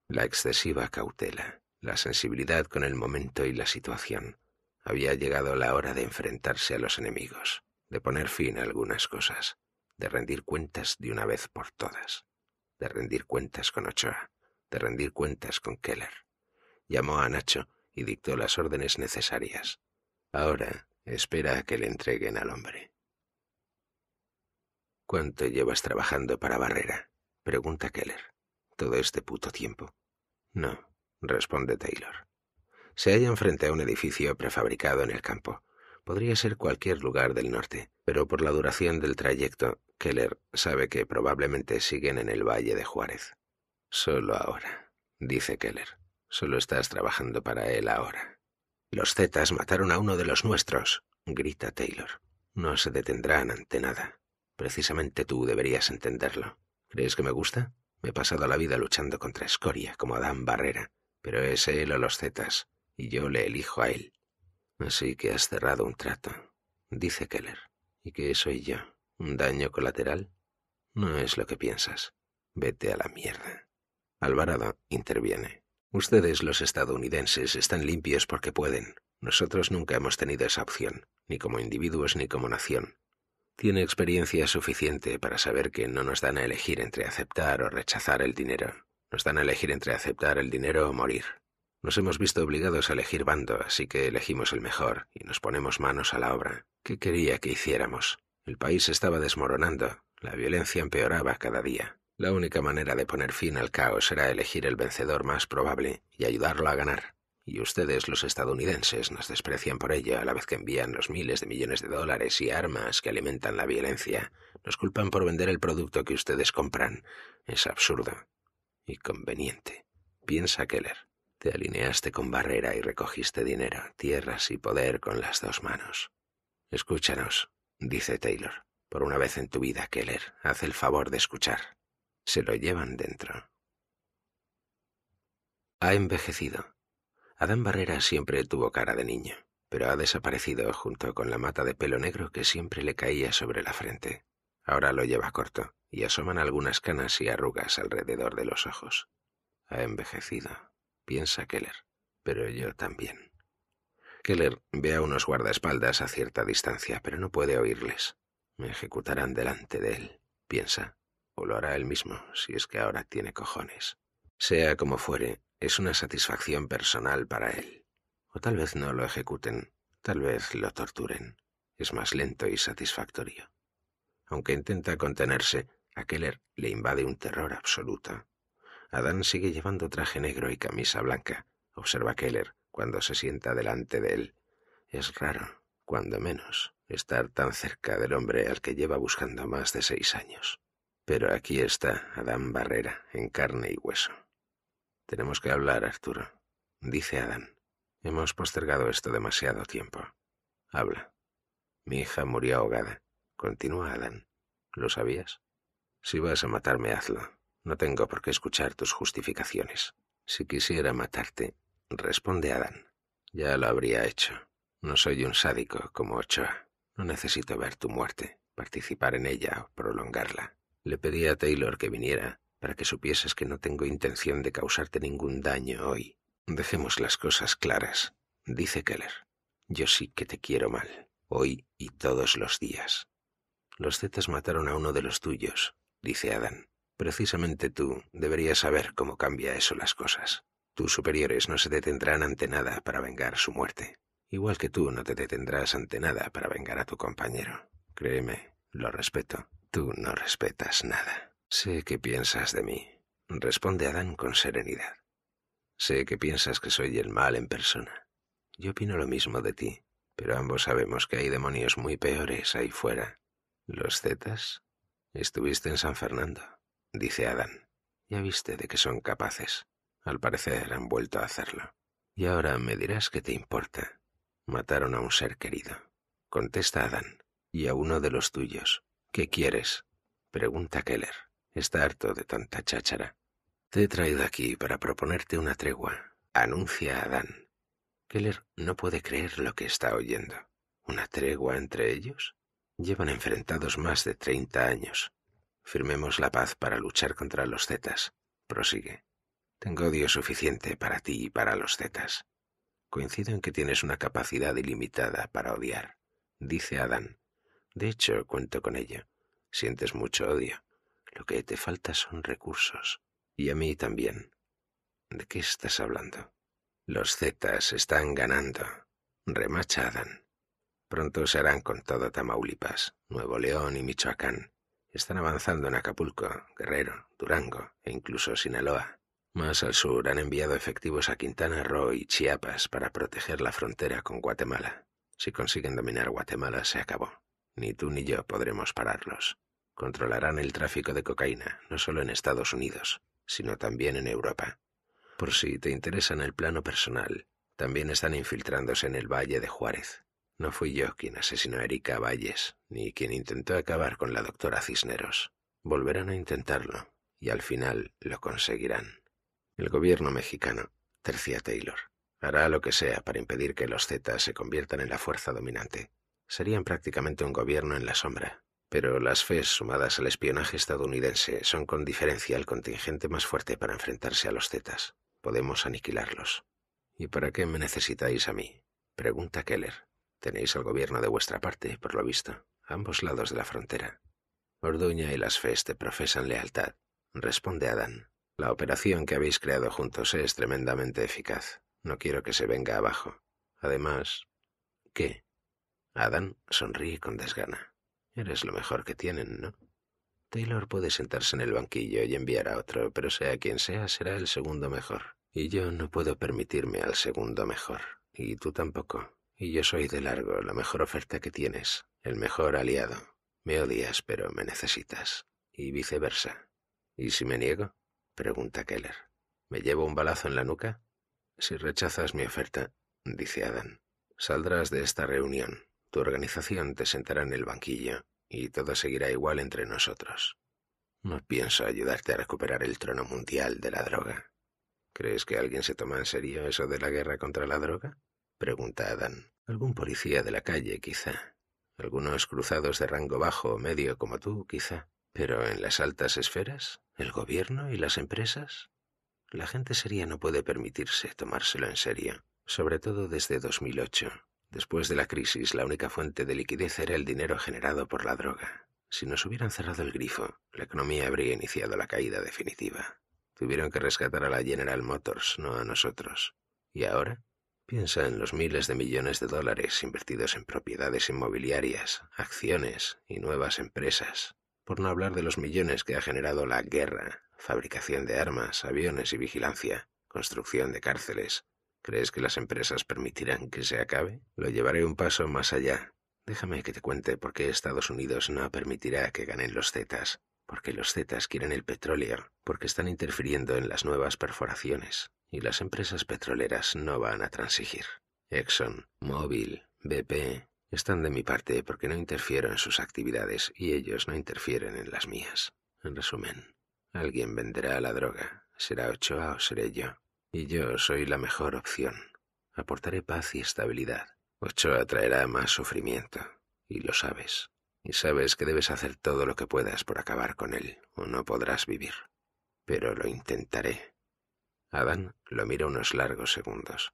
La excesiva cautela, la sensibilidad con el momento y la situación. Había llegado la hora de enfrentarse a los enemigos, de poner fin a algunas cosas, de rendir cuentas de una vez por todas, de rendir cuentas con Ochoa, de rendir cuentas con Keller. Llamó a Nacho y dictó las órdenes necesarias. Ahora Espera a que le entreguen al hombre. ¿Cuánto llevas trabajando para Barrera? Pregunta Keller. ¿Todo este puto tiempo? No, responde Taylor. Se hallan frente a un edificio prefabricado en el campo. Podría ser cualquier lugar del norte, pero por la duración del trayecto, Keller sabe que probablemente siguen en el Valle de Juárez. Solo ahora, dice Keller. Solo estás trabajando para él ahora. Los Zetas mataron a uno de los nuestros, grita Taylor. No se detendrán ante nada. Precisamente tú deberías entenderlo. ¿Crees que me gusta? Me he pasado la vida luchando contra escoria, como Adán Barrera, pero es él o los Zetas, y yo le elijo a él. Así que has cerrado un trato, dice Keller. ¿Y qué soy yo? ¿Un daño colateral? No es lo que piensas. Vete a la mierda. Alvarado interviene. Ustedes, los estadounidenses, están limpios porque pueden. Nosotros nunca hemos tenido esa opción, ni como individuos ni como nación. Tiene experiencia suficiente para saber que no nos dan a elegir entre aceptar o rechazar el dinero. Nos dan a elegir entre aceptar el dinero o morir. Nos hemos visto obligados a elegir bando, así que elegimos el mejor y nos ponemos manos a la obra. ¿Qué quería que hiciéramos? El país estaba desmoronando, la violencia empeoraba cada día. La única manera de poner fin al caos será elegir el vencedor más probable y ayudarlo a ganar. Y ustedes, los estadounidenses, nos desprecian por ello a la vez que envían los miles de millones de dólares y armas que alimentan la violencia. Nos culpan por vender el producto que ustedes compran. Es absurdo. Y conveniente. Piensa Keller. Te alineaste con Barrera y recogiste dinero, tierras y poder con las dos manos. Escúchanos, dice Taylor. Por una vez en tu vida, Keller, haz el favor de escuchar se lo llevan dentro. Ha envejecido. Adán Barrera siempre tuvo cara de niño, pero ha desaparecido junto con la mata de pelo negro que siempre le caía sobre la frente. Ahora lo lleva corto y asoman algunas canas y arrugas alrededor de los ojos. Ha envejecido, piensa Keller, pero yo también. Keller ve a unos guardaespaldas a cierta distancia, pero no puede oírles. Me ejecutarán delante de él, piensa o lo hará él mismo, si es que ahora tiene cojones. Sea como fuere, es una satisfacción personal para él. O tal vez no lo ejecuten, tal vez lo torturen. Es más lento y satisfactorio. Aunque intenta contenerse, a Keller le invade un terror absoluto. Adán sigue llevando traje negro y camisa blanca, observa Keller cuando se sienta delante de él. Es raro, cuando menos, estar tan cerca del hombre al que lleva buscando más de seis años. Pero aquí está Adán Barrera, en carne y hueso. Tenemos que hablar, Arturo, dice Adán. Hemos postergado esto demasiado tiempo. Habla. Mi hija murió ahogada. Continúa, Adán. ¿Lo sabías? Si vas a matarme, hazlo. No tengo por qué escuchar tus justificaciones. Si quisiera matarte, responde Adán. Ya lo habría hecho. No soy un sádico como Ochoa. No necesito ver tu muerte, participar en ella o prolongarla. Le pedí a Taylor que viniera, para que supieses que no tengo intención de causarte ningún daño hoy. Dejemos las cosas claras, dice Keller. Yo sí que te quiero mal, hoy y todos los días. Los Zetas mataron a uno de los tuyos, dice Adam. Precisamente tú deberías saber cómo cambia eso las cosas. Tus superiores no se detendrán ante nada para vengar su muerte, igual que tú no te detendrás ante nada para vengar a tu compañero. Créeme, lo respeto. Tú no respetas nada. Sé que piensas de mí, responde Adán con serenidad. Sé que piensas que soy el mal en persona. Yo opino lo mismo de ti, pero ambos sabemos que hay demonios muy peores ahí fuera. Los Zetas Estuviste en San Fernando, dice Adán. Ya viste de que son capaces. Al parecer han vuelto a hacerlo. Y ahora me dirás qué te importa. Mataron a un ser querido. Contesta Adán. Y a uno de los tuyos. ¿Qué quieres? pregunta Keller. Está harto de tanta cháchara. Te he traído aquí para proponerte una tregua, anuncia Adán. Keller no puede creer lo que está oyendo. ¿Una tregua entre ellos? Llevan enfrentados más de treinta años. Firmemos la paz para luchar contra los Zetas. Prosigue. Tengo odio suficiente para ti y para los Zetas. Coincido en que tienes una capacidad ilimitada para odiar, dice Adán, de hecho, cuento con ello. Sientes mucho odio. Lo que te falta son recursos. Y a mí también. ¿De qué estás hablando? Los Zetas están ganando. Remachadan. Pronto se harán con todo Tamaulipas, Nuevo León y Michoacán. Están avanzando en Acapulco, Guerrero, Durango e incluso Sinaloa. Más al sur han enviado efectivos a Quintana Roo y Chiapas para proteger la frontera con Guatemala. Si consiguen dominar Guatemala se acabó. Ni tú ni yo podremos pararlos. Controlarán el tráfico de cocaína, no solo en Estados Unidos, sino también en Europa. Por si te interesa en el plano personal, también están infiltrándose en el Valle de Juárez. No fui yo quien asesinó a Erika Valles, ni quien intentó acabar con la doctora Cisneros. Volverán a intentarlo, y al final lo conseguirán. El gobierno mexicano, tercia Taylor, hará lo que sea para impedir que los Zetas se conviertan en la fuerza dominante serían prácticamente un gobierno en la sombra. Pero las FES sumadas al espionaje estadounidense son con diferencia el contingente más fuerte para enfrentarse a los Zetas. Podemos aniquilarlos. ¿Y para qué me necesitáis a mí? Pregunta Keller. Tenéis al gobierno de vuestra parte, por lo visto, ambos lados de la frontera. Orduña y las FES te profesan lealtad, responde Adán. La operación que habéis creado juntos es tremendamente eficaz. No quiero que se venga abajo. Además, ¿qué? Adam sonríe con desgana. Eres lo mejor que tienen, ¿no? Taylor puede sentarse en el banquillo y enviar a otro, pero sea quien sea, será el segundo mejor. Y yo no puedo permitirme al segundo mejor. Y tú tampoco. Y yo soy de largo, la mejor oferta que tienes, el mejor aliado. Me odias, pero me necesitas. Y viceversa. ¿Y si me niego? pregunta Keller. ¿Me llevo un balazo en la nuca? Si rechazas mi oferta, dice Adam, saldrás de esta reunión organización te sentará en el banquillo y todo seguirá igual entre nosotros. No pienso ayudarte a recuperar el trono mundial de la droga. ¿Crees que alguien se toma en serio eso de la guerra contra la droga? Pregunta Adán. Algún policía de la calle, quizá. Algunos cruzados de rango bajo o medio como tú, quizá. Pero en las altas esferas, el gobierno y las empresas, la gente seria no puede permitirse tomárselo en serio, sobre todo desde 2008, Después de la crisis, la única fuente de liquidez era el dinero generado por la droga. Si nos hubieran cerrado el grifo, la economía habría iniciado la caída definitiva. Tuvieron que rescatar a la General Motors, no a nosotros. ¿Y ahora? Piensa en los miles de millones de dólares invertidos en propiedades inmobiliarias, acciones y nuevas empresas, por no hablar de los millones que ha generado la guerra, fabricación de armas, aviones y vigilancia, construcción de cárceles, ¿Crees que las empresas permitirán que se acabe? Lo llevaré un paso más allá. Déjame que te cuente por qué Estados Unidos no permitirá que ganen los Zetas. Porque los Zetas quieren el petróleo, porque están interfiriendo en las nuevas perforaciones, y las empresas petroleras no van a transigir. Exxon, Mobil, BP están de mi parte porque no interfiero en sus actividades y ellos no interfieren en las mías. En resumen, alguien venderá la droga, será Ochoa o seré yo. Y yo soy la mejor opción. Aportaré paz y estabilidad. Ochoa traerá más sufrimiento, y lo sabes. Y sabes que debes hacer todo lo que puedas por acabar con él, o no podrás vivir. Pero lo intentaré. Adán lo mira unos largos segundos.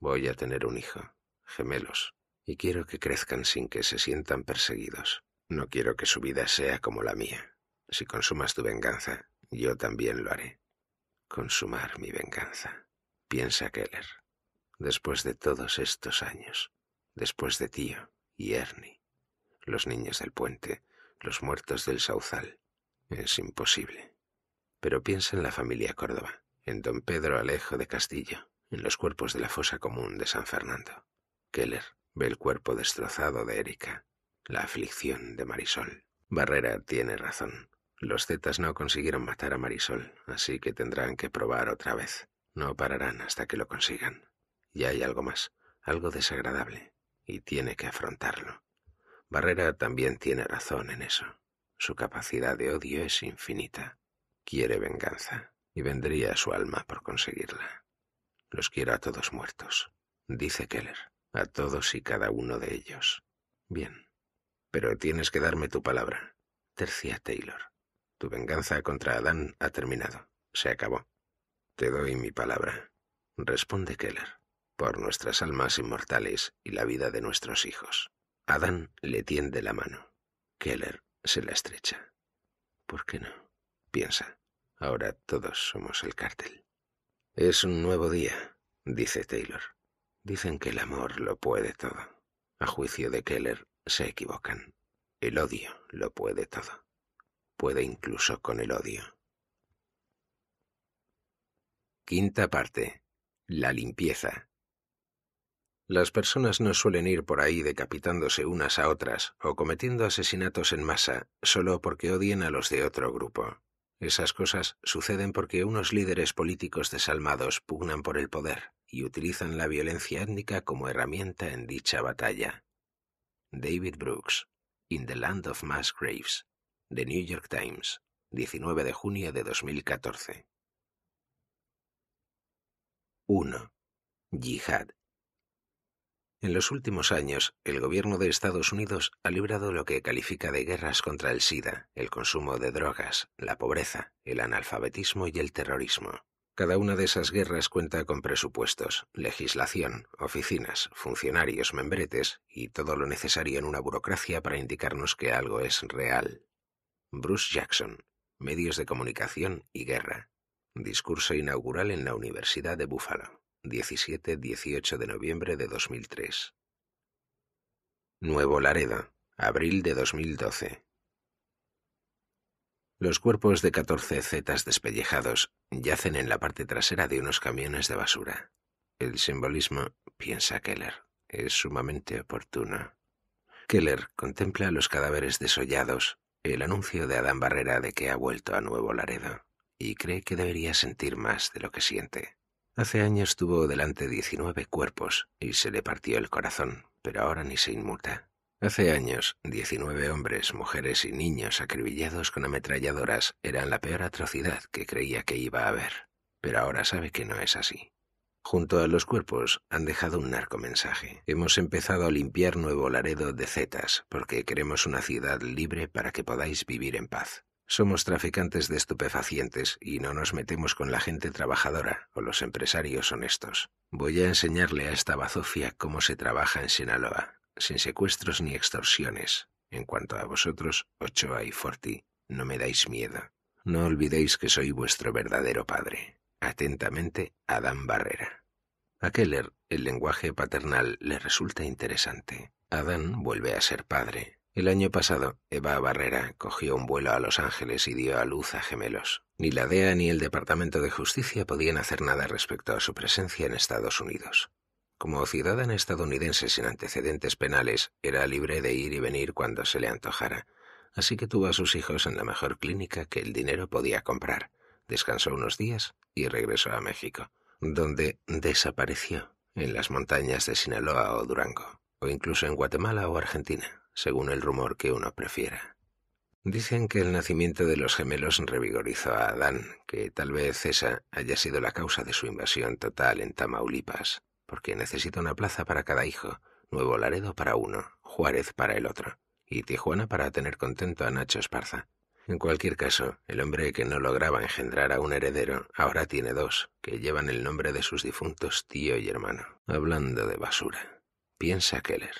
Voy a tener un hijo, gemelos, y quiero que crezcan sin que se sientan perseguidos. No quiero que su vida sea como la mía. Si consumas tu venganza, yo también lo haré consumar mi venganza, piensa Keller, después de todos estos años, después de tío y Ernie, los niños del puente, los muertos del Sauzal. Es imposible. Pero piensa en la familia Córdoba, en don Pedro Alejo de Castillo, en los cuerpos de la fosa común de San Fernando. Keller ve el cuerpo destrozado de Erika, la aflicción de Marisol. Barrera tiene razón. Los Zetas no consiguieron matar a Marisol, así que tendrán que probar otra vez. No pararán hasta que lo consigan. Y hay algo más, algo desagradable, y tiene que afrontarlo. Barrera también tiene razón en eso. Su capacidad de odio es infinita. Quiere venganza, y vendría su alma por conseguirla. Los quiero a todos muertos, dice Keller, a todos y cada uno de ellos. Bien, pero tienes que darme tu palabra, tercia Taylor. Tu venganza contra Adán ha terminado. Se acabó. Te doy mi palabra. Responde Keller. Por nuestras almas inmortales y la vida de nuestros hijos. Adán le tiende la mano. Keller se la estrecha. ¿Por qué no? Piensa. Ahora todos somos el cártel. Es un nuevo día, dice Taylor. Dicen que el amor lo puede todo. A juicio de Keller, se equivocan. El odio lo puede todo puede incluso con el odio. Quinta parte. La limpieza. Las personas no suelen ir por ahí decapitándose unas a otras o cometiendo asesinatos en masa solo porque odien a los de otro grupo. Esas cosas suceden porque unos líderes políticos desalmados pugnan por el poder y utilizan la violencia étnica como herramienta en dicha batalla. David Brooks, In the Land of Mass Graves. The New York Times, 19 de junio de 2014. 1. Yihad. En los últimos años, el gobierno de Estados Unidos ha librado lo que califica de guerras contra el SIDA, el consumo de drogas, la pobreza, el analfabetismo y el terrorismo. Cada una de esas guerras cuenta con presupuestos, legislación, oficinas, funcionarios, membretes y todo lo necesario en una burocracia para indicarnos que algo es real. Bruce Jackson, Medios de Comunicación y Guerra. Discurso inaugural en la Universidad de Buffalo, 17-18 de noviembre de 2003. Nuevo Laredo, abril de 2012. Los cuerpos de 14 zetas despellejados yacen en la parte trasera de unos camiones de basura. El simbolismo, piensa Keller, es sumamente oportuno. Keller contempla los cadáveres desollados, el anuncio de Adán Barrera de que ha vuelto a Nuevo Laredo y cree que debería sentir más de lo que siente. Hace años tuvo delante diecinueve cuerpos y se le partió el corazón, pero ahora ni se inmuta. Hace años, 19 hombres, mujeres y niños acribillados con ametralladoras eran la peor atrocidad que creía que iba a haber, pero ahora sabe que no es así. Junto a los cuerpos han dejado un narcomensaje. Hemos empezado a limpiar Nuevo Laredo de zetas porque queremos una ciudad libre para que podáis vivir en paz. Somos traficantes de estupefacientes y no nos metemos con la gente trabajadora o los empresarios honestos. Voy a enseñarle a esta bazofia cómo se trabaja en Sinaloa, sin secuestros ni extorsiones. En cuanto a vosotros, Ochoa y Forti, no me dais miedo. No olvidéis que soy vuestro verdadero padre. Atentamente, Adán Barrera. A Keller el lenguaje paternal le resulta interesante. Adán vuelve a ser padre. El año pasado, Eva Barrera cogió un vuelo a Los Ángeles y dio a luz a gemelos. Ni la DEA ni el Departamento de Justicia podían hacer nada respecto a su presencia en Estados Unidos. Como ciudadana estadounidense sin antecedentes penales, era libre de ir y venir cuando se le antojara, así que tuvo a sus hijos en la mejor clínica que el dinero podía comprar descansó unos días y regresó a México, donde desapareció en las montañas de Sinaloa o Durango, o incluso en Guatemala o Argentina, según el rumor que uno prefiera. Dicen que el nacimiento de los gemelos revigorizó a Adán, que tal vez esa haya sido la causa de su invasión total en Tamaulipas, porque necesita una plaza para cada hijo, Nuevo Laredo para uno, Juárez para el otro, y Tijuana para tener contento a Nacho Esparza, en cualquier caso, el hombre que no lograba engendrar a un heredero ahora tiene dos, que llevan el nombre de sus difuntos tío y hermano. Hablando de basura, piensa Keller.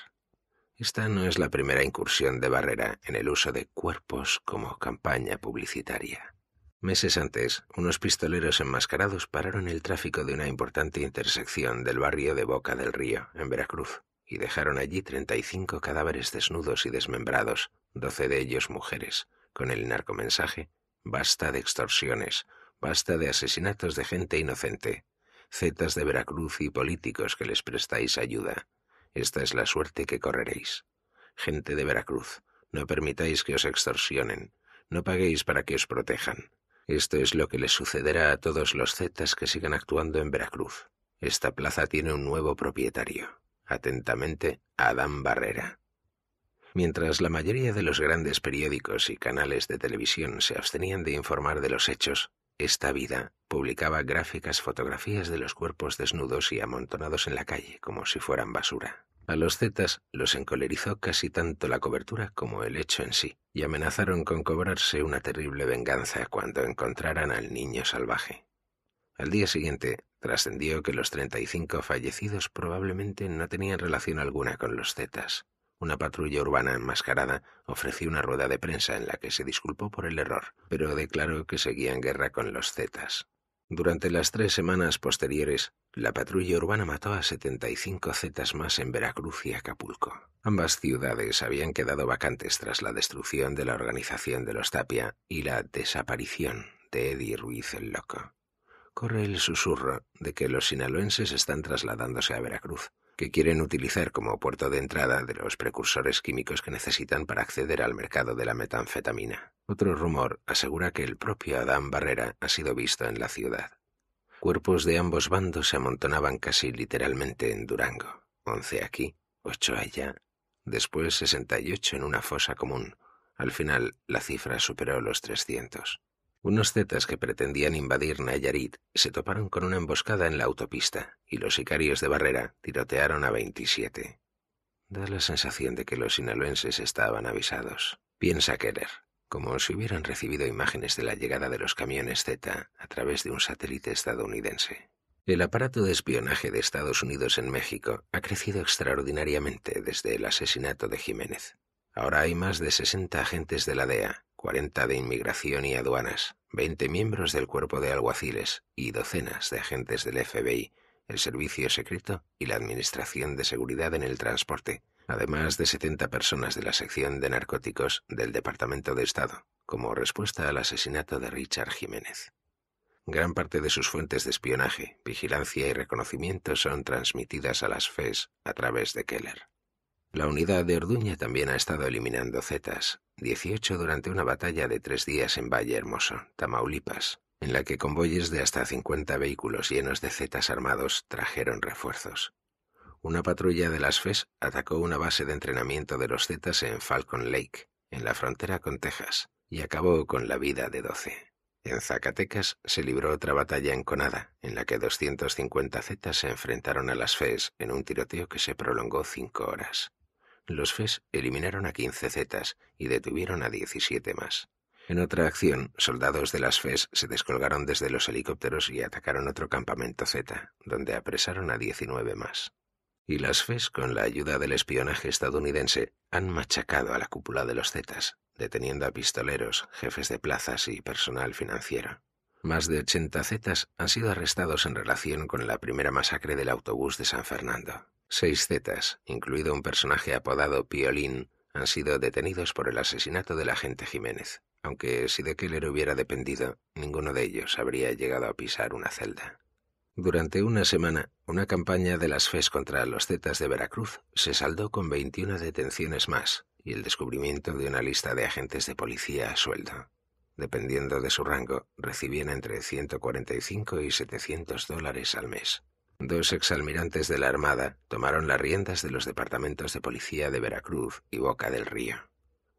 Esta no es la primera incursión de Barrera en el uso de cuerpos como campaña publicitaria. Meses antes, unos pistoleros enmascarados pararon el tráfico de una importante intersección del barrio de Boca del Río, en Veracruz, y dejaron allí 35 cadáveres desnudos y desmembrados, 12 de ellos mujeres, con el narcomensaje Basta de extorsiones, basta de asesinatos de gente inocente, zetas de Veracruz y políticos que les prestáis ayuda. Esta es la suerte que correréis. Gente de Veracruz, no permitáis que os extorsionen, no paguéis para que os protejan. Esto es lo que les sucederá a todos los zetas que sigan actuando en Veracruz. Esta plaza tiene un nuevo propietario. Atentamente, Adán Barrera. Mientras la mayoría de los grandes periódicos y canales de televisión se abstenían de informar de los hechos, esta vida publicaba gráficas fotografías de los cuerpos desnudos y amontonados en la calle como si fueran basura. A los Zetas los encolerizó casi tanto la cobertura como el hecho en sí, y amenazaron con cobrarse una terrible venganza cuando encontraran al niño salvaje. Al día siguiente, trascendió que los 35 fallecidos probablemente no tenían relación alguna con los Zetas, una patrulla urbana enmascarada ofreció una rueda de prensa en la que se disculpó por el error, pero declaró que seguían en guerra con los Zetas. Durante las tres semanas posteriores, la patrulla urbana mató a 75 Zetas más en Veracruz y Acapulco. Ambas ciudades habían quedado vacantes tras la destrucción de la organización de los Tapia y la desaparición de Eddie Ruiz el Loco. Corre el susurro de que los sinaloenses están trasladándose a Veracruz, que quieren utilizar como puerto de entrada de los precursores químicos que necesitan para acceder al mercado de la metanfetamina. Otro rumor asegura que el propio Adán Barrera ha sido visto en la ciudad. Cuerpos de ambos bandos se amontonaban casi literalmente en Durango, once aquí, ocho allá, después sesenta y ocho en una fosa común. Al final, la cifra superó los trescientos. Unos zetas que pretendían invadir Nayarit se toparon con una emboscada en la autopista y los sicarios de Barrera tirotearon a 27. Da la sensación de que los sinaloenses estaban avisados, piensa Keller, como si hubieran recibido imágenes de la llegada de los camiones Z a través de un satélite estadounidense. El aparato de espionaje de Estados Unidos en México ha crecido extraordinariamente desde el asesinato de Jiménez. Ahora hay más de 60 agentes de la DEA, 40 de inmigración y aduanas, 20 miembros del cuerpo de alguaciles y docenas de agentes del FBI, el servicio secreto y la administración de seguridad en el transporte, además de 70 personas de la sección de narcóticos del Departamento de Estado, como respuesta al asesinato de Richard Jiménez. Gran parte de sus fuentes de espionaje, vigilancia y reconocimiento son transmitidas a las FES a través de Keller. La unidad de Orduña también ha estado eliminando Zetas, 18 durante una batalla de tres días en Valle Hermoso, Tamaulipas, en la que convoyes de hasta 50 vehículos llenos de Zetas armados trajeron refuerzos. Una patrulla de las FES atacó una base de entrenamiento de los Zetas en Falcon Lake, en la frontera con Texas, y acabó con la vida de 12. En Zacatecas se libró otra batalla en Conada, en la que 250 Zetas se enfrentaron a las FES en un tiroteo que se prolongó cinco horas los FES eliminaron a 15 Zetas y detuvieron a 17 más. En otra acción, soldados de las FES se descolgaron desde los helicópteros y atacaron otro campamento Z, donde apresaron a 19 más. Y las FES, con la ayuda del espionaje estadounidense, han machacado a la cúpula de los Zetas, deteniendo a pistoleros, jefes de plazas y personal financiero. Más de 80 Zetas han sido arrestados en relación con la primera masacre del autobús de San Fernando. Seis zetas, incluido un personaje apodado Piolín, han sido detenidos por el asesinato del agente Jiménez, aunque si de Keller hubiera dependido, ninguno de ellos habría llegado a pisar una celda. Durante una semana, una campaña de las FES contra los Zetas de Veracruz se saldó con 21 detenciones más y el descubrimiento de una lista de agentes de policía a sueldo. Dependiendo de su rango, recibían entre 145 y 700 dólares al mes dos exalmirantes de la Armada tomaron las riendas de los departamentos de policía de Veracruz y Boca del Río,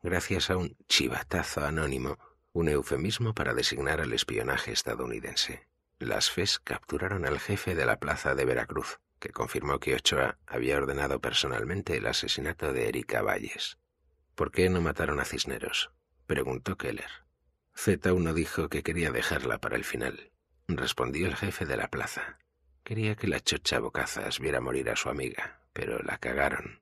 gracias a un chivatazo anónimo, un eufemismo para designar al espionaje estadounidense. Las FES capturaron al jefe de la plaza de Veracruz, que confirmó que Ochoa había ordenado personalmente el asesinato de Erika Valles. ¿Por qué no mataron a Cisneros? preguntó Keller. Z1 dijo que quería dejarla para el final, respondió el jefe de la plaza. Quería que la chocha bocazas viera morir a su amiga, pero la cagaron.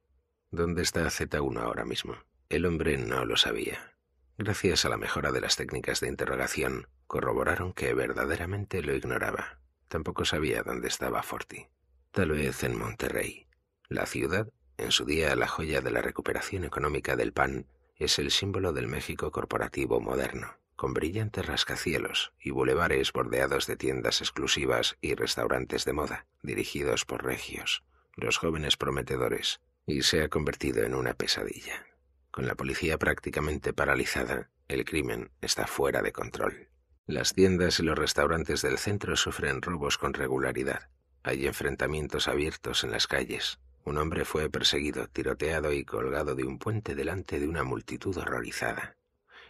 ¿Dónde está Z1 ahora mismo? El hombre no lo sabía. Gracias a la mejora de las técnicas de interrogación, corroboraron que verdaderamente lo ignoraba. Tampoco sabía dónde estaba Forti. Tal vez en Monterrey. La ciudad, en su día la joya de la recuperación económica del PAN, es el símbolo del México corporativo moderno con brillantes rascacielos y bulevares bordeados de tiendas exclusivas y restaurantes de moda, dirigidos por regios, los jóvenes prometedores, y se ha convertido en una pesadilla. Con la policía prácticamente paralizada, el crimen está fuera de control. Las tiendas y los restaurantes del centro sufren robos con regularidad. Hay enfrentamientos abiertos en las calles. Un hombre fue perseguido, tiroteado y colgado de un puente delante de una multitud horrorizada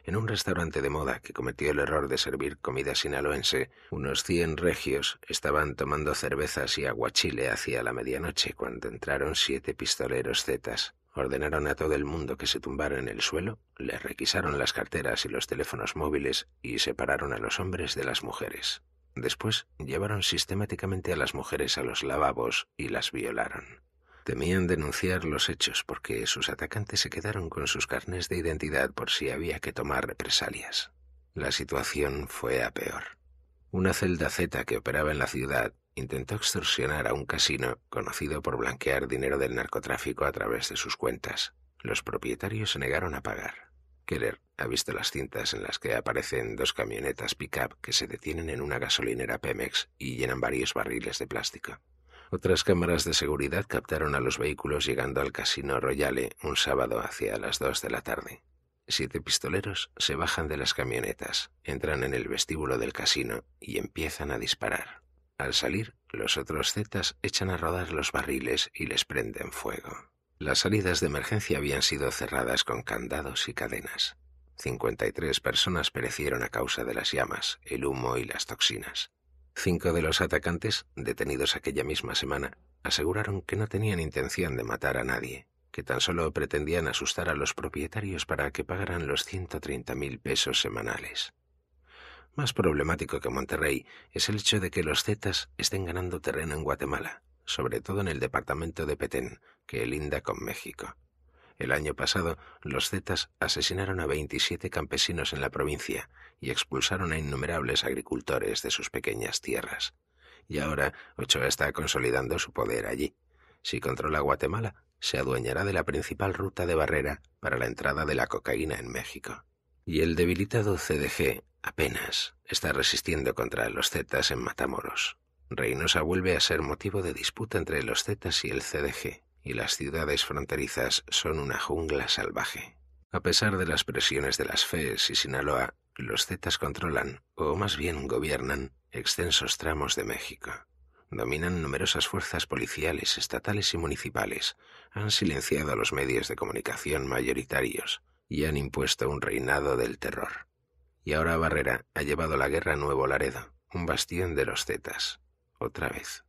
en un restaurante de moda que cometió el error de servir comida sinaloense, unos cien regios estaban tomando cervezas y aguachile hacia la medianoche cuando entraron siete pistoleros zetas. Ordenaron a todo el mundo que se tumbara en el suelo, le requisaron las carteras y los teléfonos móviles y separaron a los hombres de las mujeres. Después llevaron sistemáticamente a las mujeres a los lavabos y las violaron. Temían denunciar los hechos porque sus atacantes se quedaron con sus carnes de identidad por si había que tomar represalias. La situación fue a peor. Una celda Z que operaba en la ciudad intentó extorsionar a un casino conocido por blanquear dinero del narcotráfico a través de sus cuentas. Los propietarios se negaron a pagar. Keller ha visto las cintas en las que aparecen dos camionetas pick-up que se detienen en una gasolinera Pemex y llenan varios barriles de plástico. Otras cámaras de seguridad captaron a los vehículos llegando al Casino Royale un sábado hacia las dos de la tarde. Siete pistoleros se bajan de las camionetas, entran en el vestíbulo del casino y empiezan a disparar. Al salir, los otros Zetas echan a rodar los barriles y les prenden fuego. Las salidas de emergencia habían sido cerradas con candados y cadenas. 53 personas perecieron a causa de las llamas, el humo y las toxinas. Cinco de los atacantes, detenidos aquella misma semana, aseguraron que no tenían intención de matar a nadie, que tan solo pretendían asustar a los propietarios para que pagaran los 130.000 pesos semanales. Más problemático que Monterrey es el hecho de que los Zetas estén ganando terreno en Guatemala, sobre todo en el departamento de Petén, que linda con México. El año pasado, los Zetas asesinaron a 27 campesinos en la provincia y expulsaron a innumerables agricultores de sus pequeñas tierras. Y ahora Ochoa está consolidando su poder allí. Si controla Guatemala, se adueñará de la principal ruta de barrera para la entrada de la cocaína en México. Y el debilitado CDG apenas está resistiendo contra los Zetas en Matamoros. Reynosa vuelve a ser motivo de disputa entre los Zetas y el CDG, y las ciudades fronterizas son una jungla salvaje. A pesar de las presiones de las FES y Sinaloa, los zetas controlan, o más bien gobiernan, extensos tramos de México. Dominan numerosas fuerzas policiales, estatales y municipales, han silenciado a los medios de comunicación mayoritarios y han impuesto un reinado del terror. Y ahora Barrera ha llevado la guerra a Nuevo Laredo, un bastión de los zetas. Otra vez.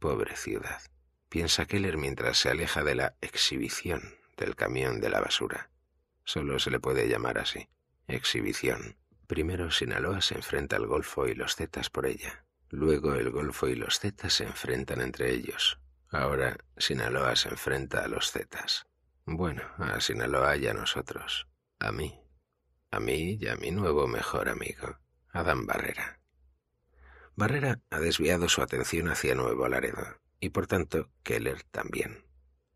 Pobre ciudad, piensa Keller mientras se aleja de la exhibición del camión de la basura. Solo se le puede llamar así. Exhibición. Primero Sinaloa se enfrenta al Golfo y los Zetas por ella. Luego el Golfo y los Zetas se enfrentan entre ellos. Ahora Sinaloa se enfrenta a los Zetas. Bueno, a Sinaloa y a nosotros. A mí. A mí y a mi nuevo mejor amigo, Adam Barrera. Barrera ha desviado su atención hacia Nuevo Laredo, y por tanto Keller también.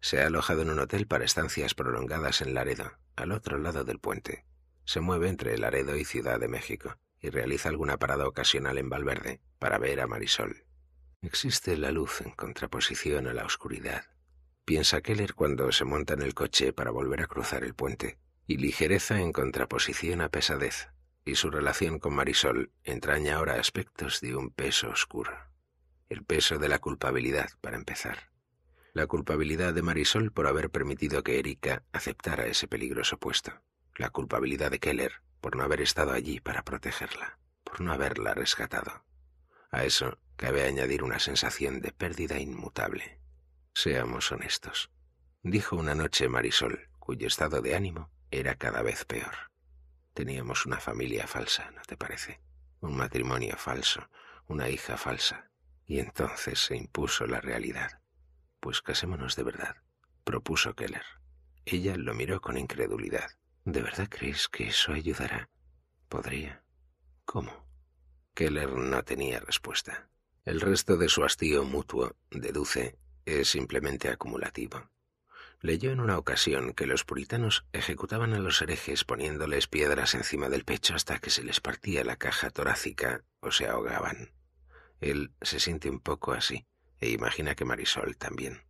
Se ha alojado en un hotel para estancias prolongadas en Laredo, al otro lado del puente. Se mueve entre Laredo y Ciudad de México y realiza alguna parada ocasional en Valverde para ver a Marisol. Existe la luz en contraposición a la oscuridad, piensa Keller cuando se monta en el coche para volver a cruzar el puente, y ligereza en contraposición a pesadez, y su relación con Marisol entraña ahora aspectos de un peso oscuro. El peso de la culpabilidad, para empezar. La culpabilidad de Marisol por haber permitido que Erika aceptara ese peligroso puesto la culpabilidad de Keller por no haber estado allí para protegerla, por no haberla rescatado. A eso cabe añadir una sensación de pérdida inmutable. Seamos honestos, dijo una noche Marisol, cuyo estado de ánimo era cada vez peor. Teníamos una familia falsa, ¿no te parece? Un matrimonio falso, una hija falsa. Y entonces se impuso la realidad. Pues casémonos de verdad, propuso Keller. Ella lo miró con incredulidad. ¿De verdad crees que eso ayudará? Podría. ¿Cómo? Keller no tenía respuesta. El resto de su hastío mutuo, deduce, es simplemente acumulativo. Leyó en una ocasión que los puritanos ejecutaban a los herejes poniéndoles piedras encima del pecho hasta que se les partía la caja torácica o se ahogaban. Él se siente un poco así e imagina que Marisol también.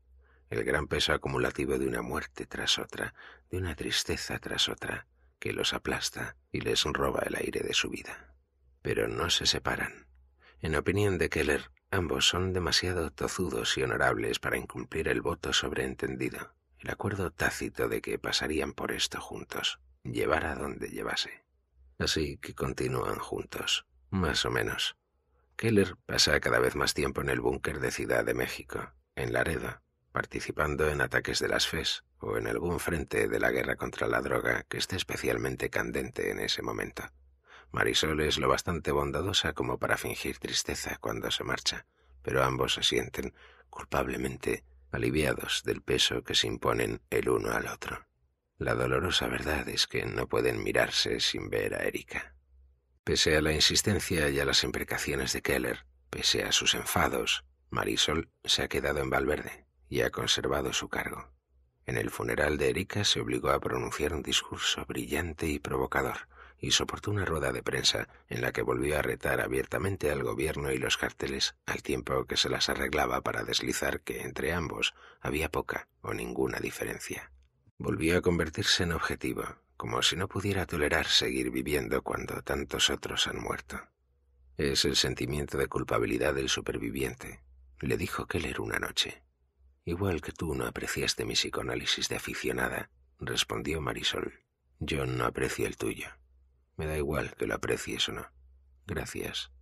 El gran peso acumulativo de una muerte tras otra, de una tristeza tras otra que los aplasta y les roba el aire de su vida. Pero no se separan. En opinión de Keller, ambos son demasiado tozudos y honorables para incumplir el voto sobreentendido, el acuerdo tácito de que pasarían por esto juntos, llevar a donde llevase. Así que continúan juntos, más o menos. Keller pasa cada vez más tiempo en el búnker de Ciudad de México, en Laredo, participando en ataques de las FES, o en algún frente de la guerra contra la droga que esté especialmente candente en ese momento. Marisol es lo bastante bondadosa como para fingir tristeza cuando se marcha, pero ambos se sienten culpablemente aliviados del peso que se imponen el uno al otro. La dolorosa verdad es que no pueden mirarse sin ver a Erika. Pese a la insistencia y a las imprecaciones de Keller, pese a sus enfados, Marisol se ha quedado en Valverde y ha conservado su cargo. En el funeral de Erika se obligó a pronunciar un discurso brillante y provocador y soportó una rueda de prensa en la que volvió a retar abiertamente al gobierno y los carteles, al tiempo que se las arreglaba para deslizar que entre ambos había poca o ninguna diferencia. Volvió a convertirse en objetivo, como si no pudiera tolerar seguir viviendo cuando tantos otros han muerto. Es el sentimiento de culpabilidad del superviviente, le dijo Keller una noche. Igual que tú no apreciaste mi psicoanálisis de aficionada, respondió Marisol. Yo no aprecio el tuyo. Me da igual que lo aprecies o no. Gracias.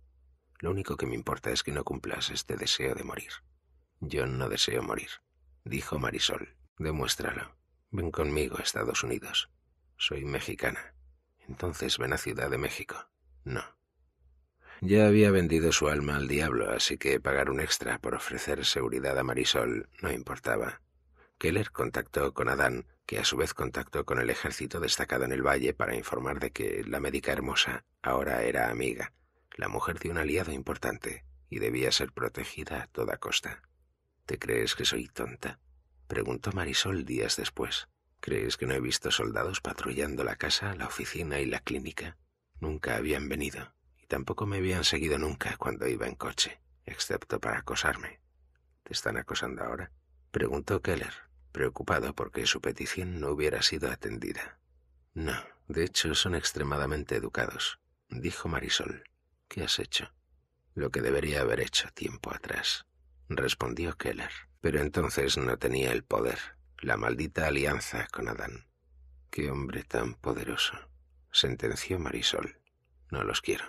Lo único que me importa es que no cumplas este deseo de morir. Yo no deseo morir, dijo Marisol. Demuéstralo. Ven conmigo a Estados Unidos. Soy mexicana. Entonces ven a Ciudad de México. No, ya había vendido su alma al diablo, así que pagar un extra por ofrecer seguridad a Marisol no importaba. Keller contactó con Adán, que a su vez contactó con el ejército destacado en el valle para informar de que la médica hermosa ahora era amiga, la mujer de un aliado importante, y debía ser protegida a toda costa. ¿Te crees que soy tonta? preguntó Marisol días después. ¿Crees que no he visto soldados patrullando la casa, la oficina y la clínica? Nunca habían venido tampoco me habían seguido nunca cuando iba en coche, excepto para acosarme. ¿Te están acosando ahora? preguntó Keller, preocupado porque su petición no hubiera sido atendida. No, de hecho son extremadamente educados, dijo Marisol. ¿Qué has hecho? Lo que debería haber hecho tiempo atrás, respondió Keller. Pero entonces no tenía el poder, la maldita alianza con Adán. Qué hombre tan poderoso, sentenció Marisol. No los quiero.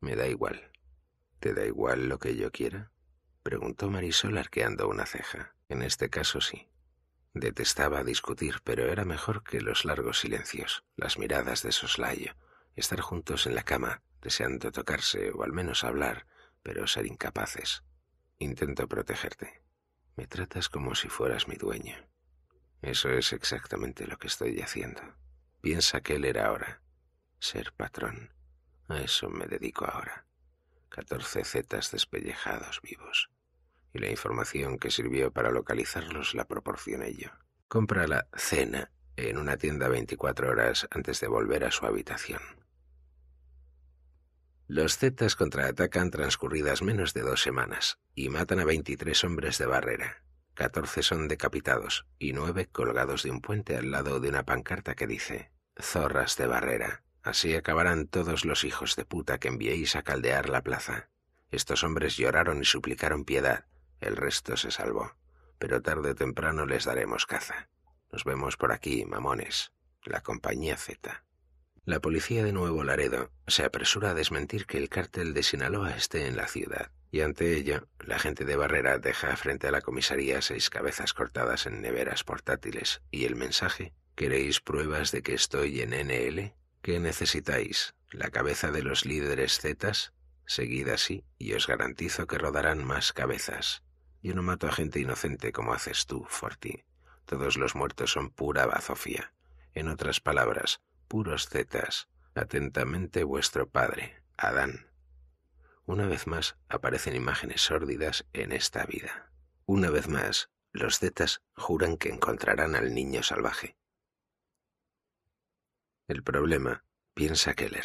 Me da igual. ¿Te da igual lo que yo quiera? Preguntó Marisol arqueando una ceja. En este caso sí. Detestaba discutir, pero era mejor que los largos silencios, las miradas de soslayo, estar juntos en la cama, deseando tocarse o al menos hablar, pero ser incapaces. Intento protegerte. Me tratas como si fueras mi dueño. Eso es exactamente lo que estoy haciendo. Piensa que él era ahora. Ser patrón. A eso me dedico ahora. Catorce zetas despellejados vivos. Y la información que sirvió para localizarlos la proporcioné yo. Compra la cena en una tienda 24 horas antes de volver a su habitación. Los Zetas contraatacan transcurridas menos de dos semanas y matan a 23 hombres de barrera. 14 son decapitados y 9 colgados de un puente al lado de una pancarta que dice Zorras de barrera, Así acabarán todos los hijos de puta que enviéis a caldear la plaza. Estos hombres lloraron y suplicaron piedad, el resto se salvó, pero tarde o temprano les daremos caza. Nos vemos por aquí, mamones. La compañía Z. La policía de Nuevo Laredo se apresura a desmentir que el cártel de Sinaloa esté en la ciudad, y ante ello, la gente de Barrera deja frente a la comisaría seis cabezas cortadas en neveras portátiles y el mensaje, ¿queréis pruebas de que estoy en NL? ¿Qué necesitáis? ¿La cabeza de los líderes zetas? Seguid así y os garantizo que rodarán más cabezas. Yo no mato a gente inocente como haces tú, Forti. Todos los muertos son pura bazofía. En otras palabras, puros zetas. Atentamente vuestro padre, Adán. Una vez más aparecen imágenes sórdidas en esta vida. Una vez más, los zetas juran que encontrarán al niño salvaje. El problema, piensa Keller,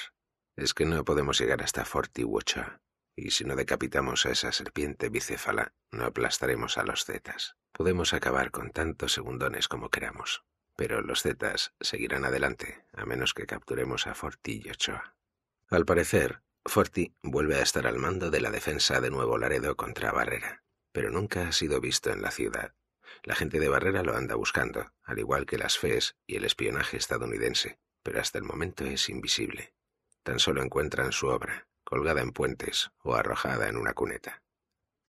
es que no podemos llegar hasta Ochoa, y si no decapitamos a esa serpiente bicéfala, no aplastaremos a los zetas. Podemos acabar con tantos segundones como queramos, pero los zetas seguirán adelante, a menos que capturemos a Forti y Ochoa. Al parecer, Forti vuelve a estar al mando de la defensa de Nuevo Laredo contra Barrera, pero nunca ha sido visto en la ciudad. La gente de Barrera lo anda buscando, al igual que las FES y el espionaje estadounidense, pero hasta el momento es invisible. Tan solo encuentran su obra, colgada en puentes o arrojada en una cuneta.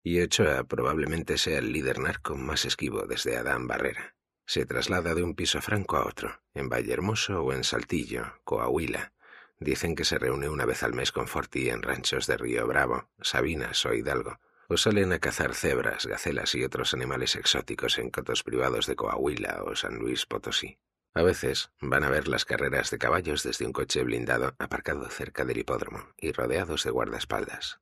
Y Ochoa probablemente sea el líder narco más esquivo desde Adán Barrera. Se traslada de un piso franco a otro, en Vallehermoso o en Saltillo, Coahuila. Dicen que se reúne una vez al mes con Forti en ranchos de Río Bravo, Sabinas o Hidalgo, o salen a cazar cebras, gacelas y otros animales exóticos en cotos privados de Coahuila o San Luis Potosí. A veces van a ver las carreras de caballos desde un coche blindado aparcado cerca del hipódromo y rodeados de guardaespaldas.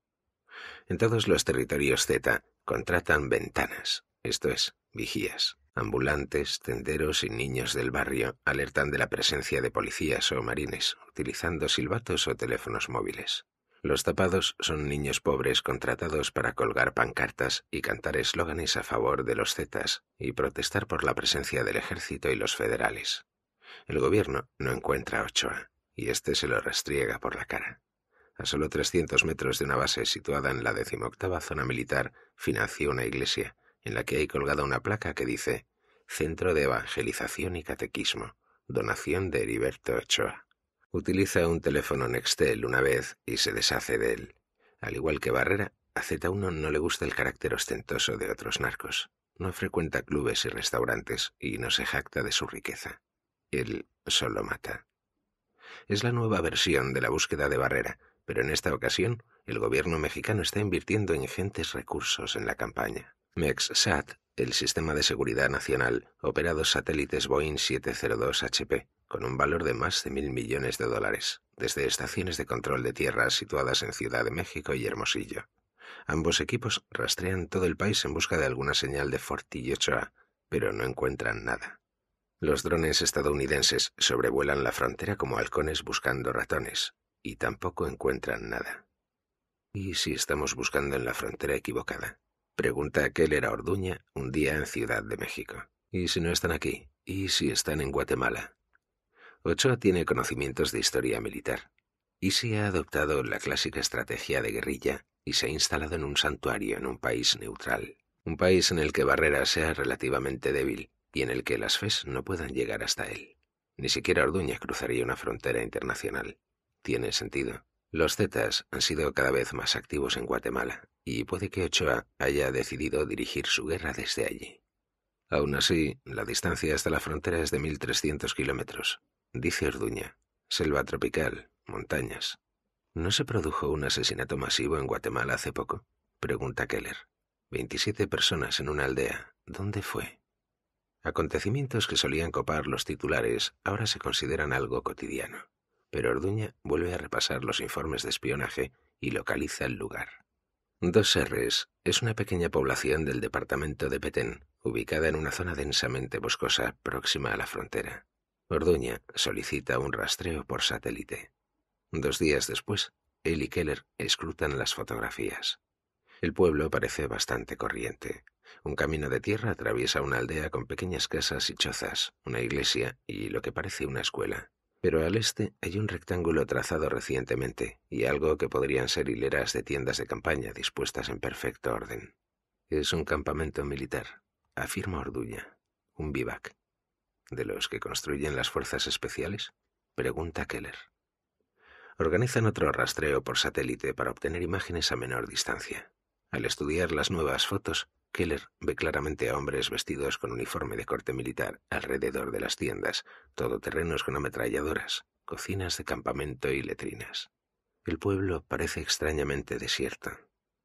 En todos los territorios Z contratan ventanas, esto es, vigías. Ambulantes, tenderos y niños del barrio alertan de la presencia de policías o marines, utilizando silbatos o teléfonos móviles. Los tapados son niños pobres contratados para colgar pancartas y cantar eslóganes a favor de los zetas y protestar por la presencia del ejército y los federales. El gobierno no encuentra a Ochoa y este se lo restriega por la cara. A solo 300 metros de una base situada en la decimoctava zona militar, financia una iglesia en la que hay colgada una placa que dice Centro de Evangelización y Catequismo, donación de Heriberto Ochoa. Utiliza un teléfono Nextel una vez y se deshace de él. Al igual que Barrera, a Z1 no le gusta el carácter ostentoso de otros narcos. No frecuenta clubes y restaurantes y no se jacta de su riqueza. Él solo mata. Es la nueva versión de la búsqueda de Barrera, pero en esta ocasión el gobierno mexicano está invirtiendo ingentes recursos en la campaña. MexSat, el Sistema de Seguridad Nacional, opera dos satélites Boeing 702 HP con un valor de más de mil millones de dólares, desde estaciones de control de tierra situadas en Ciudad de México y Hermosillo. Ambos equipos rastrean todo el país en busca de alguna señal de Fortillochoa, pero no encuentran nada. Los drones estadounidenses sobrevuelan la frontera como halcones buscando ratones, y tampoco encuentran nada. ¿Y si estamos buscando en la frontera equivocada? Pregunta Keller a Orduña un día en Ciudad de México. ¿Y si no están aquí? ¿Y si están en Guatemala? Ochoa tiene conocimientos de historia militar. y se ha adoptado la clásica estrategia de guerrilla y se ha instalado en un santuario en un país neutral, un país en el que Barrera sea relativamente débil y en el que las FES no puedan llegar hasta él. Ni siquiera Orduña cruzaría una frontera internacional. Tiene sentido. Los Zetas han sido cada vez más activos en Guatemala y puede que Ochoa haya decidido dirigir su guerra desde allí. Aún así, la distancia hasta la frontera es de 1.300 kilómetros, dice Orduña. Selva tropical, montañas. ¿No se produjo un asesinato masivo en Guatemala hace poco? Pregunta Keller. Veintisiete personas en una aldea. ¿Dónde fue? Acontecimientos que solían copar los titulares ahora se consideran algo cotidiano, pero Orduña vuelve a repasar los informes de espionaje y localiza el lugar. Dos R's es una pequeña población del departamento de Petén, ubicada en una zona densamente boscosa próxima a la frontera. Orduña solicita un rastreo por satélite. Dos días después, él y Keller escrutan las fotografías. El pueblo parece bastante corriente. Un camino de tierra atraviesa una aldea con pequeñas casas y chozas, una iglesia y lo que parece una escuela. Pero al este hay un rectángulo trazado recientemente y algo que podrían ser hileras de tiendas de campaña dispuestas en perfecto orden. Es un campamento militar, afirma Orduña, un vivac. ¿De los que construyen las fuerzas especiales? Pregunta Keller. Organizan otro rastreo por satélite para obtener imágenes a menor distancia. Al estudiar las nuevas fotos, Keller ve claramente a hombres vestidos con uniforme de corte militar alrededor de las tiendas, todoterrenos con ametralladoras, cocinas de campamento y letrinas. El pueblo parece extrañamente desierto.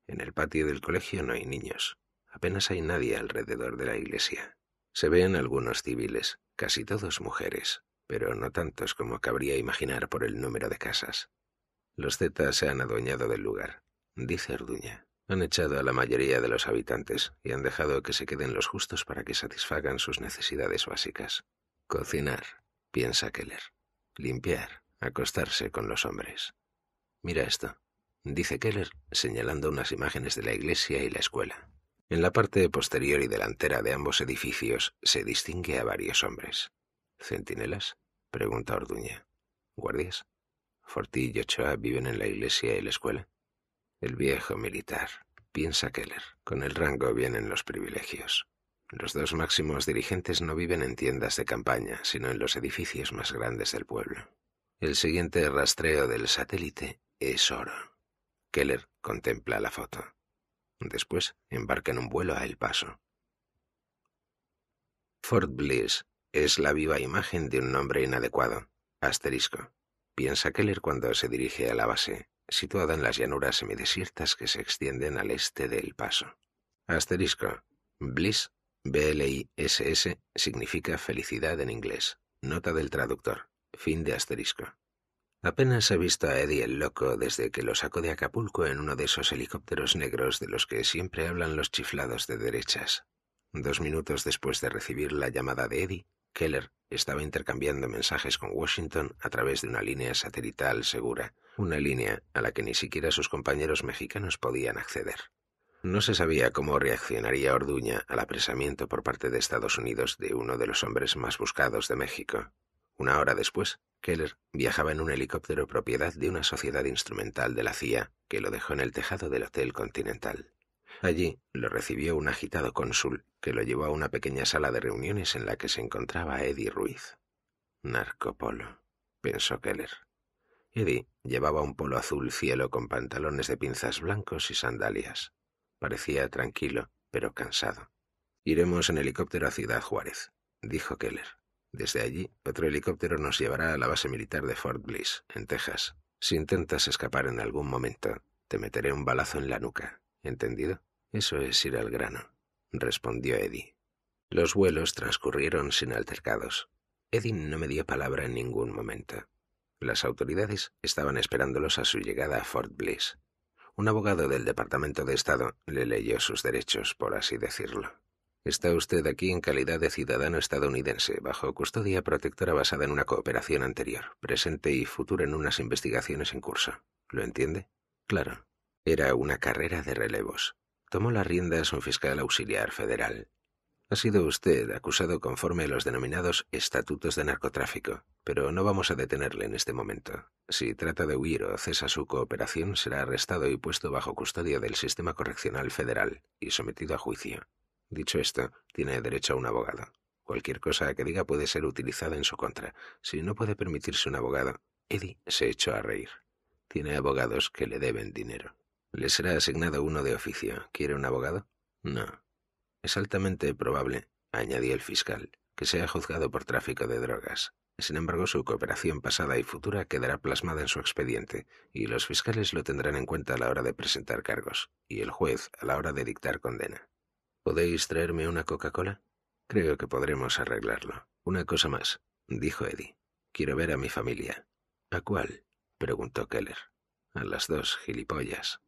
En el patio del colegio no hay niños. Apenas hay nadie alrededor de la iglesia. Se ven algunos civiles, casi todos mujeres, pero no tantos como cabría imaginar por el número de casas. Los Zetas se han adueñado del lugar, dice Orduña. Han echado a la mayoría de los habitantes y han dejado que se queden los justos para que satisfagan sus necesidades básicas. Cocinar, piensa Keller. Limpiar, acostarse con los hombres. Mira esto, dice Keller, señalando unas imágenes de la iglesia y la escuela. En la parte posterior y delantera de ambos edificios se distingue a varios hombres. ¿Centinelas? pregunta Orduña. ¿Guardias? Fortí y Ochoa viven en la iglesia y la escuela. El viejo militar, piensa Keller. Con el rango vienen los privilegios. Los dos máximos dirigentes no viven en tiendas de campaña, sino en los edificios más grandes del pueblo. El siguiente rastreo del satélite es oro. Keller contempla la foto. Después en un vuelo a El Paso. Fort Bliss es la viva imagen de un nombre inadecuado. Asterisco. Piensa Keller cuando se dirige a la base, situada en las llanuras semidesiertas que se extienden al este de El Paso. Asterisco. Bliss, B-L-I-S-S, significa felicidad en inglés. Nota del traductor. Fin de asterisco. Apenas he visto a Eddie el loco desde que lo sacó de Acapulco en uno de esos helicópteros negros de los que siempre hablan los chiflados de derechas. Dos minutos después de recibir la llamada de Eddie, Keller estaba intercambiando mensajes con Washington a través de una línea satelital segura, una línea a la que ni siquiera sus compañeros mexicanos podían acceder. No se sabía cómo reaccionaría Orduña al apresamiento por parte de Estados Unidos de uno de los hombres más buscados de México. Una hora después, Keller viajaba en un helicóptero propiedad de una sociedad instrumental de la CIA que lo dejó en el tejado del Hotel Continental. Allí lo recibió un agitado cónsul que lo llevó a una pequeña sala de reuniones en la que se encontraba Eddie Ruiz. Narcopolo, pensó Keller. Eddie llevaba un polo azul cielo con pantalones de pinzas blancos y sandalias. Parecía tranquilo, pero cansado. Iremos en helicóptero a Ciudad Juárez, dijo Keller. Desde allí, otro helicóptero nos llevará a la base militar de Fort Bliss, en Texas. Si intentas escapar en algún momento, te meteré un balazo en la nuca. ¿Entendido? Eso es ir al grano, respondió Eddie. Los vuelos transcurrieron sin altercados. Eddie no me dio palabra en ningún momento. Las autoridades estaban esperándolos a su llegada a Fort Bliss. Un abogado del Departamento de Estado le leyó sus derechos, por así decirlo. Está usted aquí en calidad de ciudadano estadounidense, bajo custodia protectora basada en una cooperación anterior, presente y futura en unas investigaciones en curso. ¿Lo entiende? Claro. Era una carrera de relevos. Tomó las riendas un fiscal auxiliar federal. Ha sido usted acusado conforme a los denominados estatutos de narcotráfico, pero no vamos a detenerle en este momento. Si trata de huir o cesa su cooperación, será arrestado y puesto bajo custodia del sistema correccional federal y sometido a juicio. Dicho esto, tiene derecho a un abogado. Cualquier cosa que diga puede ser utilizada en su contra. Si no puede permitirse un abogado, Eddie se echó a reír. Tiene abogados que le deben dinero. Le será asignado uno de oficio. ¿Quiere un abogado? No. Es altamente probable, añadió el fiscal, que sea juzgado por tráfico de drogas. Sin embargo, su cooperación pasada y futura quedará plasmada en su expediente, y los fiscales lo tendrán en cuenta a la hora de presentar cargos, y el juez a la hora de dictar condena. ¿Podéis traerme una Coca-Cola? Creo que podremos arreglarlo. Una cosa más, dijo Eddie. Quiero ver a mi familia. ¿A cuál? preguntó Keller. A las dos, gilipollas.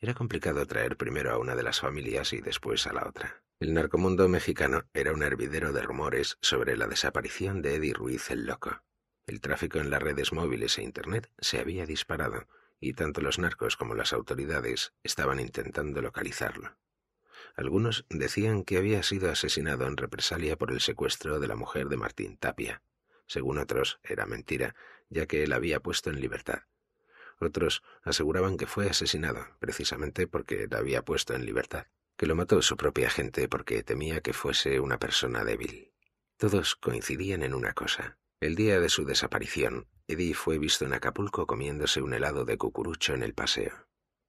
Era complicado traer primero a una de las familias y después a la otra. El narcomundo mexicano era un hervidero de rumores sobre la desaparición de Eddie Ruiz el Loco. El tráfico en las redes móviles e Internet se había disparado, y tanto los narcos como las autoridades estaban intentando localizarlo. Algunos decían que había sido asesinado en represalia por el secuestro de la mujer de Martín Tapia. Según otros, era mentira, ya que él había puesto en libertad. Otros aseguraban que fue asesinado, precisamente porque la había puesto en libertad, que lo mató su propia gente porque temía que fuese una persona débil. Todos coincidían en una cosa. El día de su desaparición, Eddie fue visto en Acapulco comiéndose un helado de cucurucho en el paseo.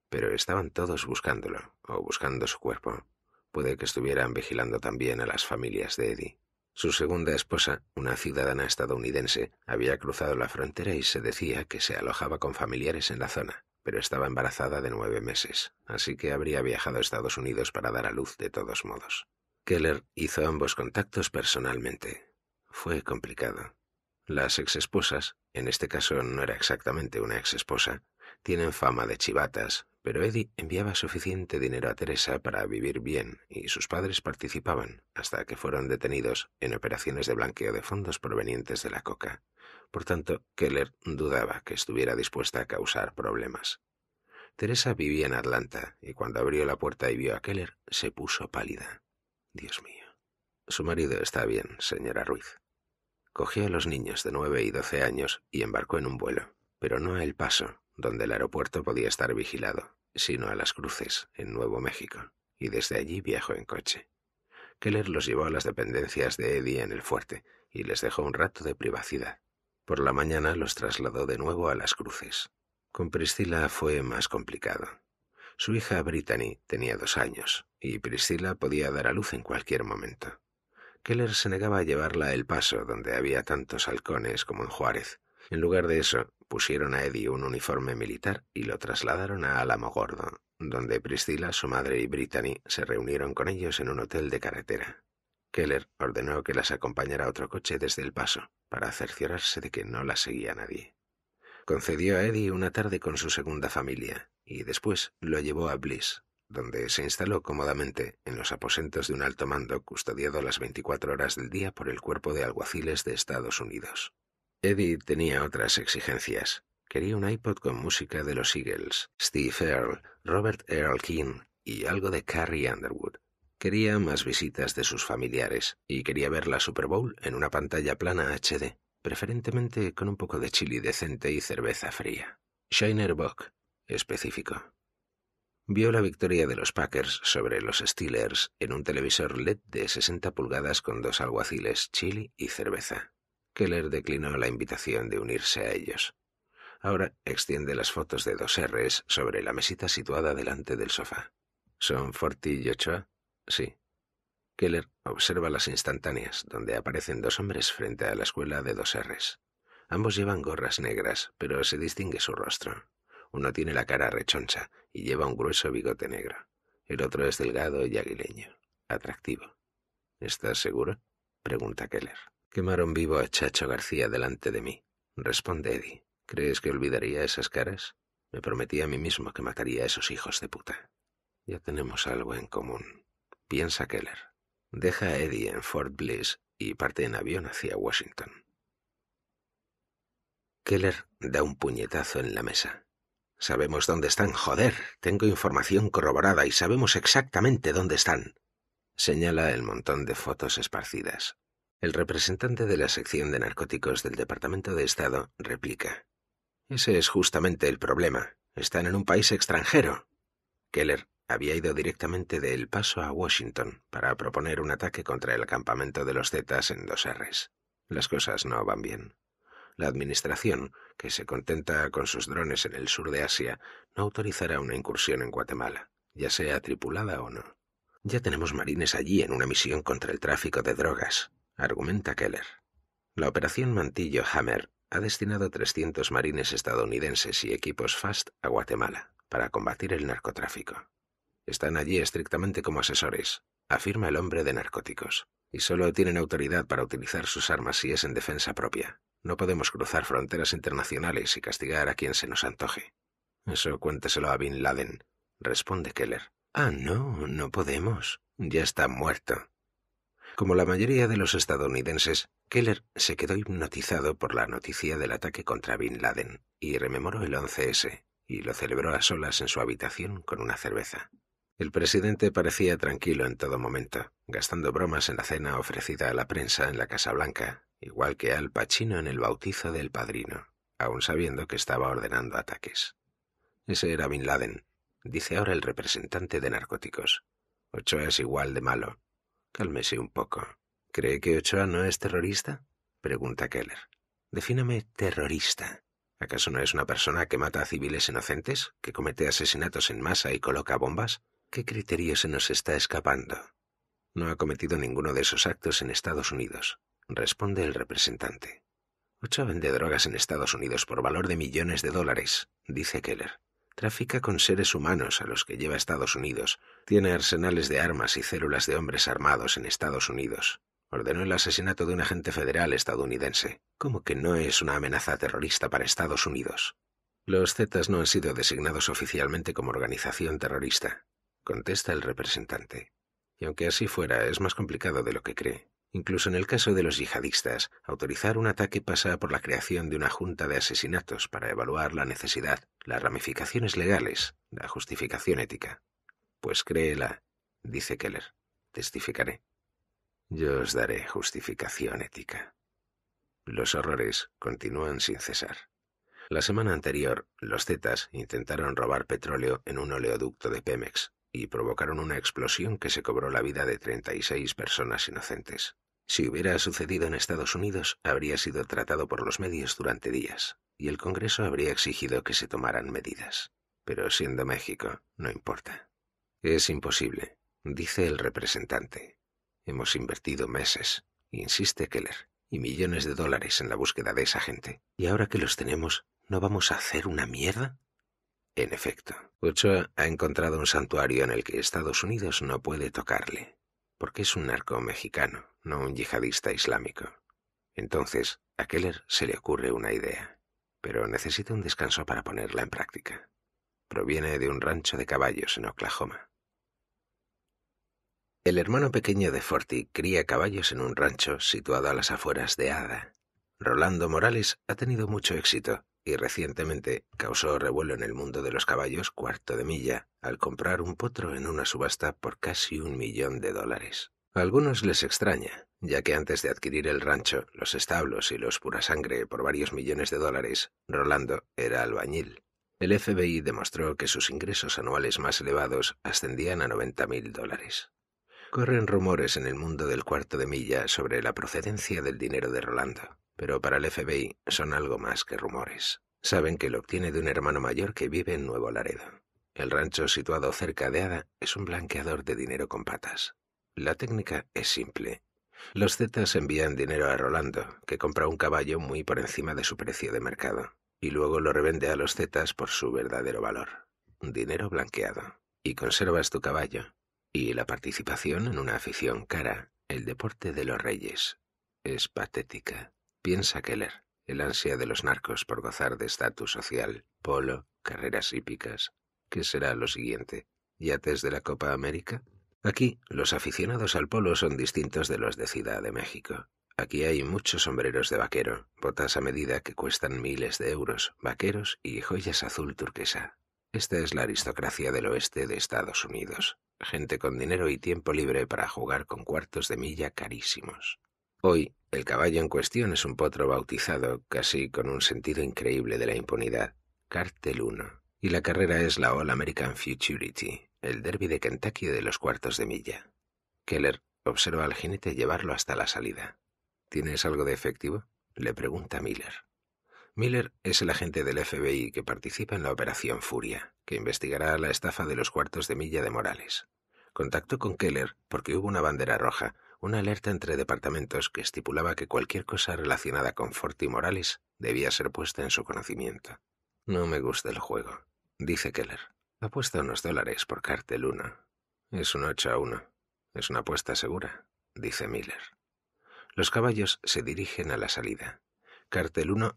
Pero estaban todos buscándolo, o buscando su cuerpo. Puede que estuvieran vigilando también a las familias de Eddie. Su segunda esposa, una ciudadana estadounidense, había cruzado la frontera y se decía que se alojaba con familiares en la zona, pero estaba embarazada de nueve meses, así que habría viajado a Estados Unidos para dar a luz de todos modos. Keller hizo ambos contactos personalmente. Fue complicado. Las exesposas, en este caso no era exactamente una exesposa, tienen fama de chivatas, pero Eddie enviaba suficiente dinero a Teresa para vivir bien y sus padres participaban hasta que fueron detenidos en operaciones de blanqueo de fondos provenientes de la coca. Por tanto, Keller dudaba que estuviera dispuesta a causar problemas. Teresa vivía en Atlanta y cuando abrió la puerta y vio a Keller, se puso pálida. Dios mío. Su marido está bien, señora Ruiz. Cogió a los niños de nueve y doce años y embarcó en un vuelo, pero no a El Paso, donde el aeropuerto podía estar vigilado sino a Las Cruces, en Nuevo México, y desde allí viajó en coche. Keller los llevó a las dependencias de Eddie en el fuerte y les dejó un rato de privacidad. Por la mañana los trasladó de nuevo a Las Cruces. Con Priscila fue más complicado. Su hija Brittany tenía dos años y Priscila podía dar a luz en cualquier momento. Keller se negaba a llevarla al El Paso, donde había tantos halcones como en Juárez, en lugar de eso, pusieron a Eddie un uniforme militar y lo trasladaron a Gordo, donde Priscila, su madre y Brittany se reunieron con ellos en un hotel de carretera. Keller ordenó que las acompañara otro coche desde el paso, para cerciorarse de que no las seguía nadie. Concedió a Eddie una tarde con su segunda familia, y después lo llevó a Bliss, donde se instaló cómodamente en los aposentos de un alto mando custodiado las 24 horas del día por el cuerpo de alguaciles de Estados Unidos. Eddie tenía otras exigencias. Quería un iPod con música de los Eagles, Steve Earle, Robert Earl King y algo de Carrie Underwood. Quería más visitas de sus familiares y quería ver la Super Bowl en una pantalla plana HD, preferentemente con un poco de chili decente y cerveza fría. Shiner Bock, específico. Vio la victoria de los Packers sobre los Steelers en un televisor LED de 60 pulgadas con dos alguaciles, chili y cerveza. Keller declinó la invitación de unirse a ellos. Ahora extiende las fotos de dos R's sobre la mesita situada delante del sofá. ¿Son Forti y Ochoa? Sí. Keller observa las instantáneas, donde aparecen dos hombres frente a la escuela de dos R's. Ambos llevan gorras negras, pero se distingue su rostro. Uno tiene la cara rechoncha y lleva un grueso bigote negro. El otro es delgado y aguileño, atractivo. ¿Estás seguro? pregunta Keller. Quemaron vivo a Chacho García delante de mí. Responde Eddie. ¿Crees que olvidaría esas caras? Me prometí a mí mismo que mataría a esos hijos de puta. Ya tenemos algo en común. Piensa Keller. Deja a Eddie en Fort Bliss y parte en avión hacia Washington. Keller da un puñetazo en la mesa. Sabemos dónde están, joder. Tengo información corroborada y sabemos exactamente dónde están. Señala el montón de fotos esparcidas. El representante de la sección de narcóticos del Departamento de Estado replica. Ese es justamente el problema. Están en un país extranjero. Keller había ido directamente de El Paso a Washington para proponer un ataque contra el campamento de los Zetas en dos R's. Las cosas no van bien. La administración, que se contenta con sus drones en el sur de Asia, no autorizará una incursión en Guatemala, ya sea tripulada o no. Ya tenemos marines allí en una misión contra el tráfico de drogas argumenta Keller. La operación Mantillo Hammer ha destinado 300 marines estadounidenses y equipos FAST a Guatemala para combatir el narcotráfico. Están allí estrictamente como asesores, afirma el hombre de narcóticos, y solo tienen autoridad para utilizar sus armas si es en defensa propia. No podemos cruzar fronteras internacionales y castigar a quien se nos antoje. Eso cuénteselo a Bin Laden, responde Keller. Ah, no, no podemos. Ya está muerto. Como la mayoría de los estadounidenses, Keller se quedó hipnotizado por la noticia del ataque contra Bin Laden y rememoró el 11S y lo celebró a solas en su habitación con una cerveza. El presidente parecía tranquilo en todo momento, gastando bromas en la cena ofrecida a la prensa en la Casa Blanca, igual que Al Pacino en el bautizo del padrino, aun sabiendo que estaba ordenando ataques. Ese era Bin Laden, dice ahora el representante de narcóticos. Ocho es igual de malo, Cálmese un poco. ¿Cree que Ochoa no es terrorista? Pregunta Keller. Defíname terrorista. ¿Acaso no es una persona que mata a civiles inocentes, que comete asesinatos en masa y coloca bombas? ¿Qué criterio se nos está escapando? No ha cometido ninguno de esos actos en Estados Unidos, responde el representante. Ochoa vende drogas en Estados Unidos por valor de millones de dólares, dice Keller. Trafica con seres humanos a los que lleva a Estados Unidos. Tiene arsenales de armas y células de hombres armados en Estados Unidos. Ordenó el asesinato de un agente federal estadounidense. ¿Cómo que no es una amenaza terrorista para Estados Unidos? Los Zetas no han sido designados oficialmente como organización terrorista, contesta el representante. Y aunque así fuera, es más complicado de lo que cree. Incluso en el caso de los yihadistas, autorizar un ataque pasa por la creación de una junta de asesinatos para evaluar la necesidad, las ramificaciones legales, la justificación ética. Pues créela, dice Keller, testificaré. Yo os daré justificación ética. Los horrores continúan sin cesar. La semana anterior, los Zetas intentaron robar petróleo en un oleoducto de Pemex, y provocaron una explosión que se cobró la vida de 36 personas inocentes. Si hubiera sucedido en Estados Unidos, habría sido tratado por los medios durante días, y el Congreso habría exigido que se tomaran medidas. Pero siendo México, no importa. Es imposible, dice el representante. Hemos invertido meses, insiste Keller, y millones de dólares en la búsqueda de esa gente. Y ahora que los tenemos, ¿no vamos a hacer una mierda? En efecto, Ochoa ha encontrado un santuario en el que Estados Unidos no puede tocarle, porque es un narco mexicano, no un yihadista islámico. Entonces, a Keller se le ocurre una idea, pero necesita un descanso para ponerla en práctica. Proviene de un rancho de caballos en Oklahoma. El hermano pequeño de Forti cría caballos en un rancho situado a las afueras de Ada. Rolando Morales ha tenido mucho éxito y recientemente causó revuelo en el mundo de los caballos cuarto de milla al comprar un potro en una subasta por casi un millón de dólares. A algunos les extraña, ya que antes de adquirir el rancho, los establos y los purasangre por varios millones de dólares, Rolando era albañil. El FBI demostró que sus ingresos anuales más elevados ascendían a 90 mil dólares. Corren rumores en el mundo del cuarto de milla sobre la procedencia del dinero de Rolando. Pero para el FBI son algo más que rumores. Saben que lo obtiene de un hermano mayor que vive en Nuevo Laredo. El rancho situado cerca de Ada es un blanqueador de dinero con patas. La técnica es simple. Los Zetas envían dinero a Rolando, que compra un caballo muy por encima de su precio de mercado, y luego lo revende a los Zetas por su verdadero valor. Dinero blanqueado. Y conservas tu caballo, y la participación en una afición cara, el deporte de los reyes. Es patética piensa Keller, el ansia de los narcos por gozar de estatus social, polo, carreras hípicas. ¿Qué será lo siguiente? ¿Yates de la Copa América? Aquí, los aficionados al polo son distintos de los de Ciudad de México. Aquí hay muchos sombreros de vaquero, botas a medida que cuestan miles de euros, vaqueros y joyas azul turquesa. Esta es la aristocracia del oeste de Estados Unidos, gente con dinero y tiempo libre para jugar con cuartos de milla carísimos. Hoy, el caballo en cuestión es un potro bautizado, casi con un sentido increíble de la impunidad, Cartel 1, y la carrera es la All American Futurity, el derby de Kentucky de los cuartos de milla. Keller observa al jinete llevarlo hasta la salida. ¿Tienes algo de efectivo? le pregunta Miller. Miller es el agente del FBI que participa en la Operación Furia, que investigará la estafa de los cuartos de milla de Morales. Contactó con Keller porque hubo una bandera roja una alerta entre departamentos que estipulaba que cualquier cosa relacionada con Forti Morales debía ser puesta en su conocimiento. No me gusta el juego, dice Keller. Apuesta unos dólares por cartel 1. Es un 8 a uno Es una apuesta segura, dice Miller. Los caballos se dirigen a la salida. Cartel 1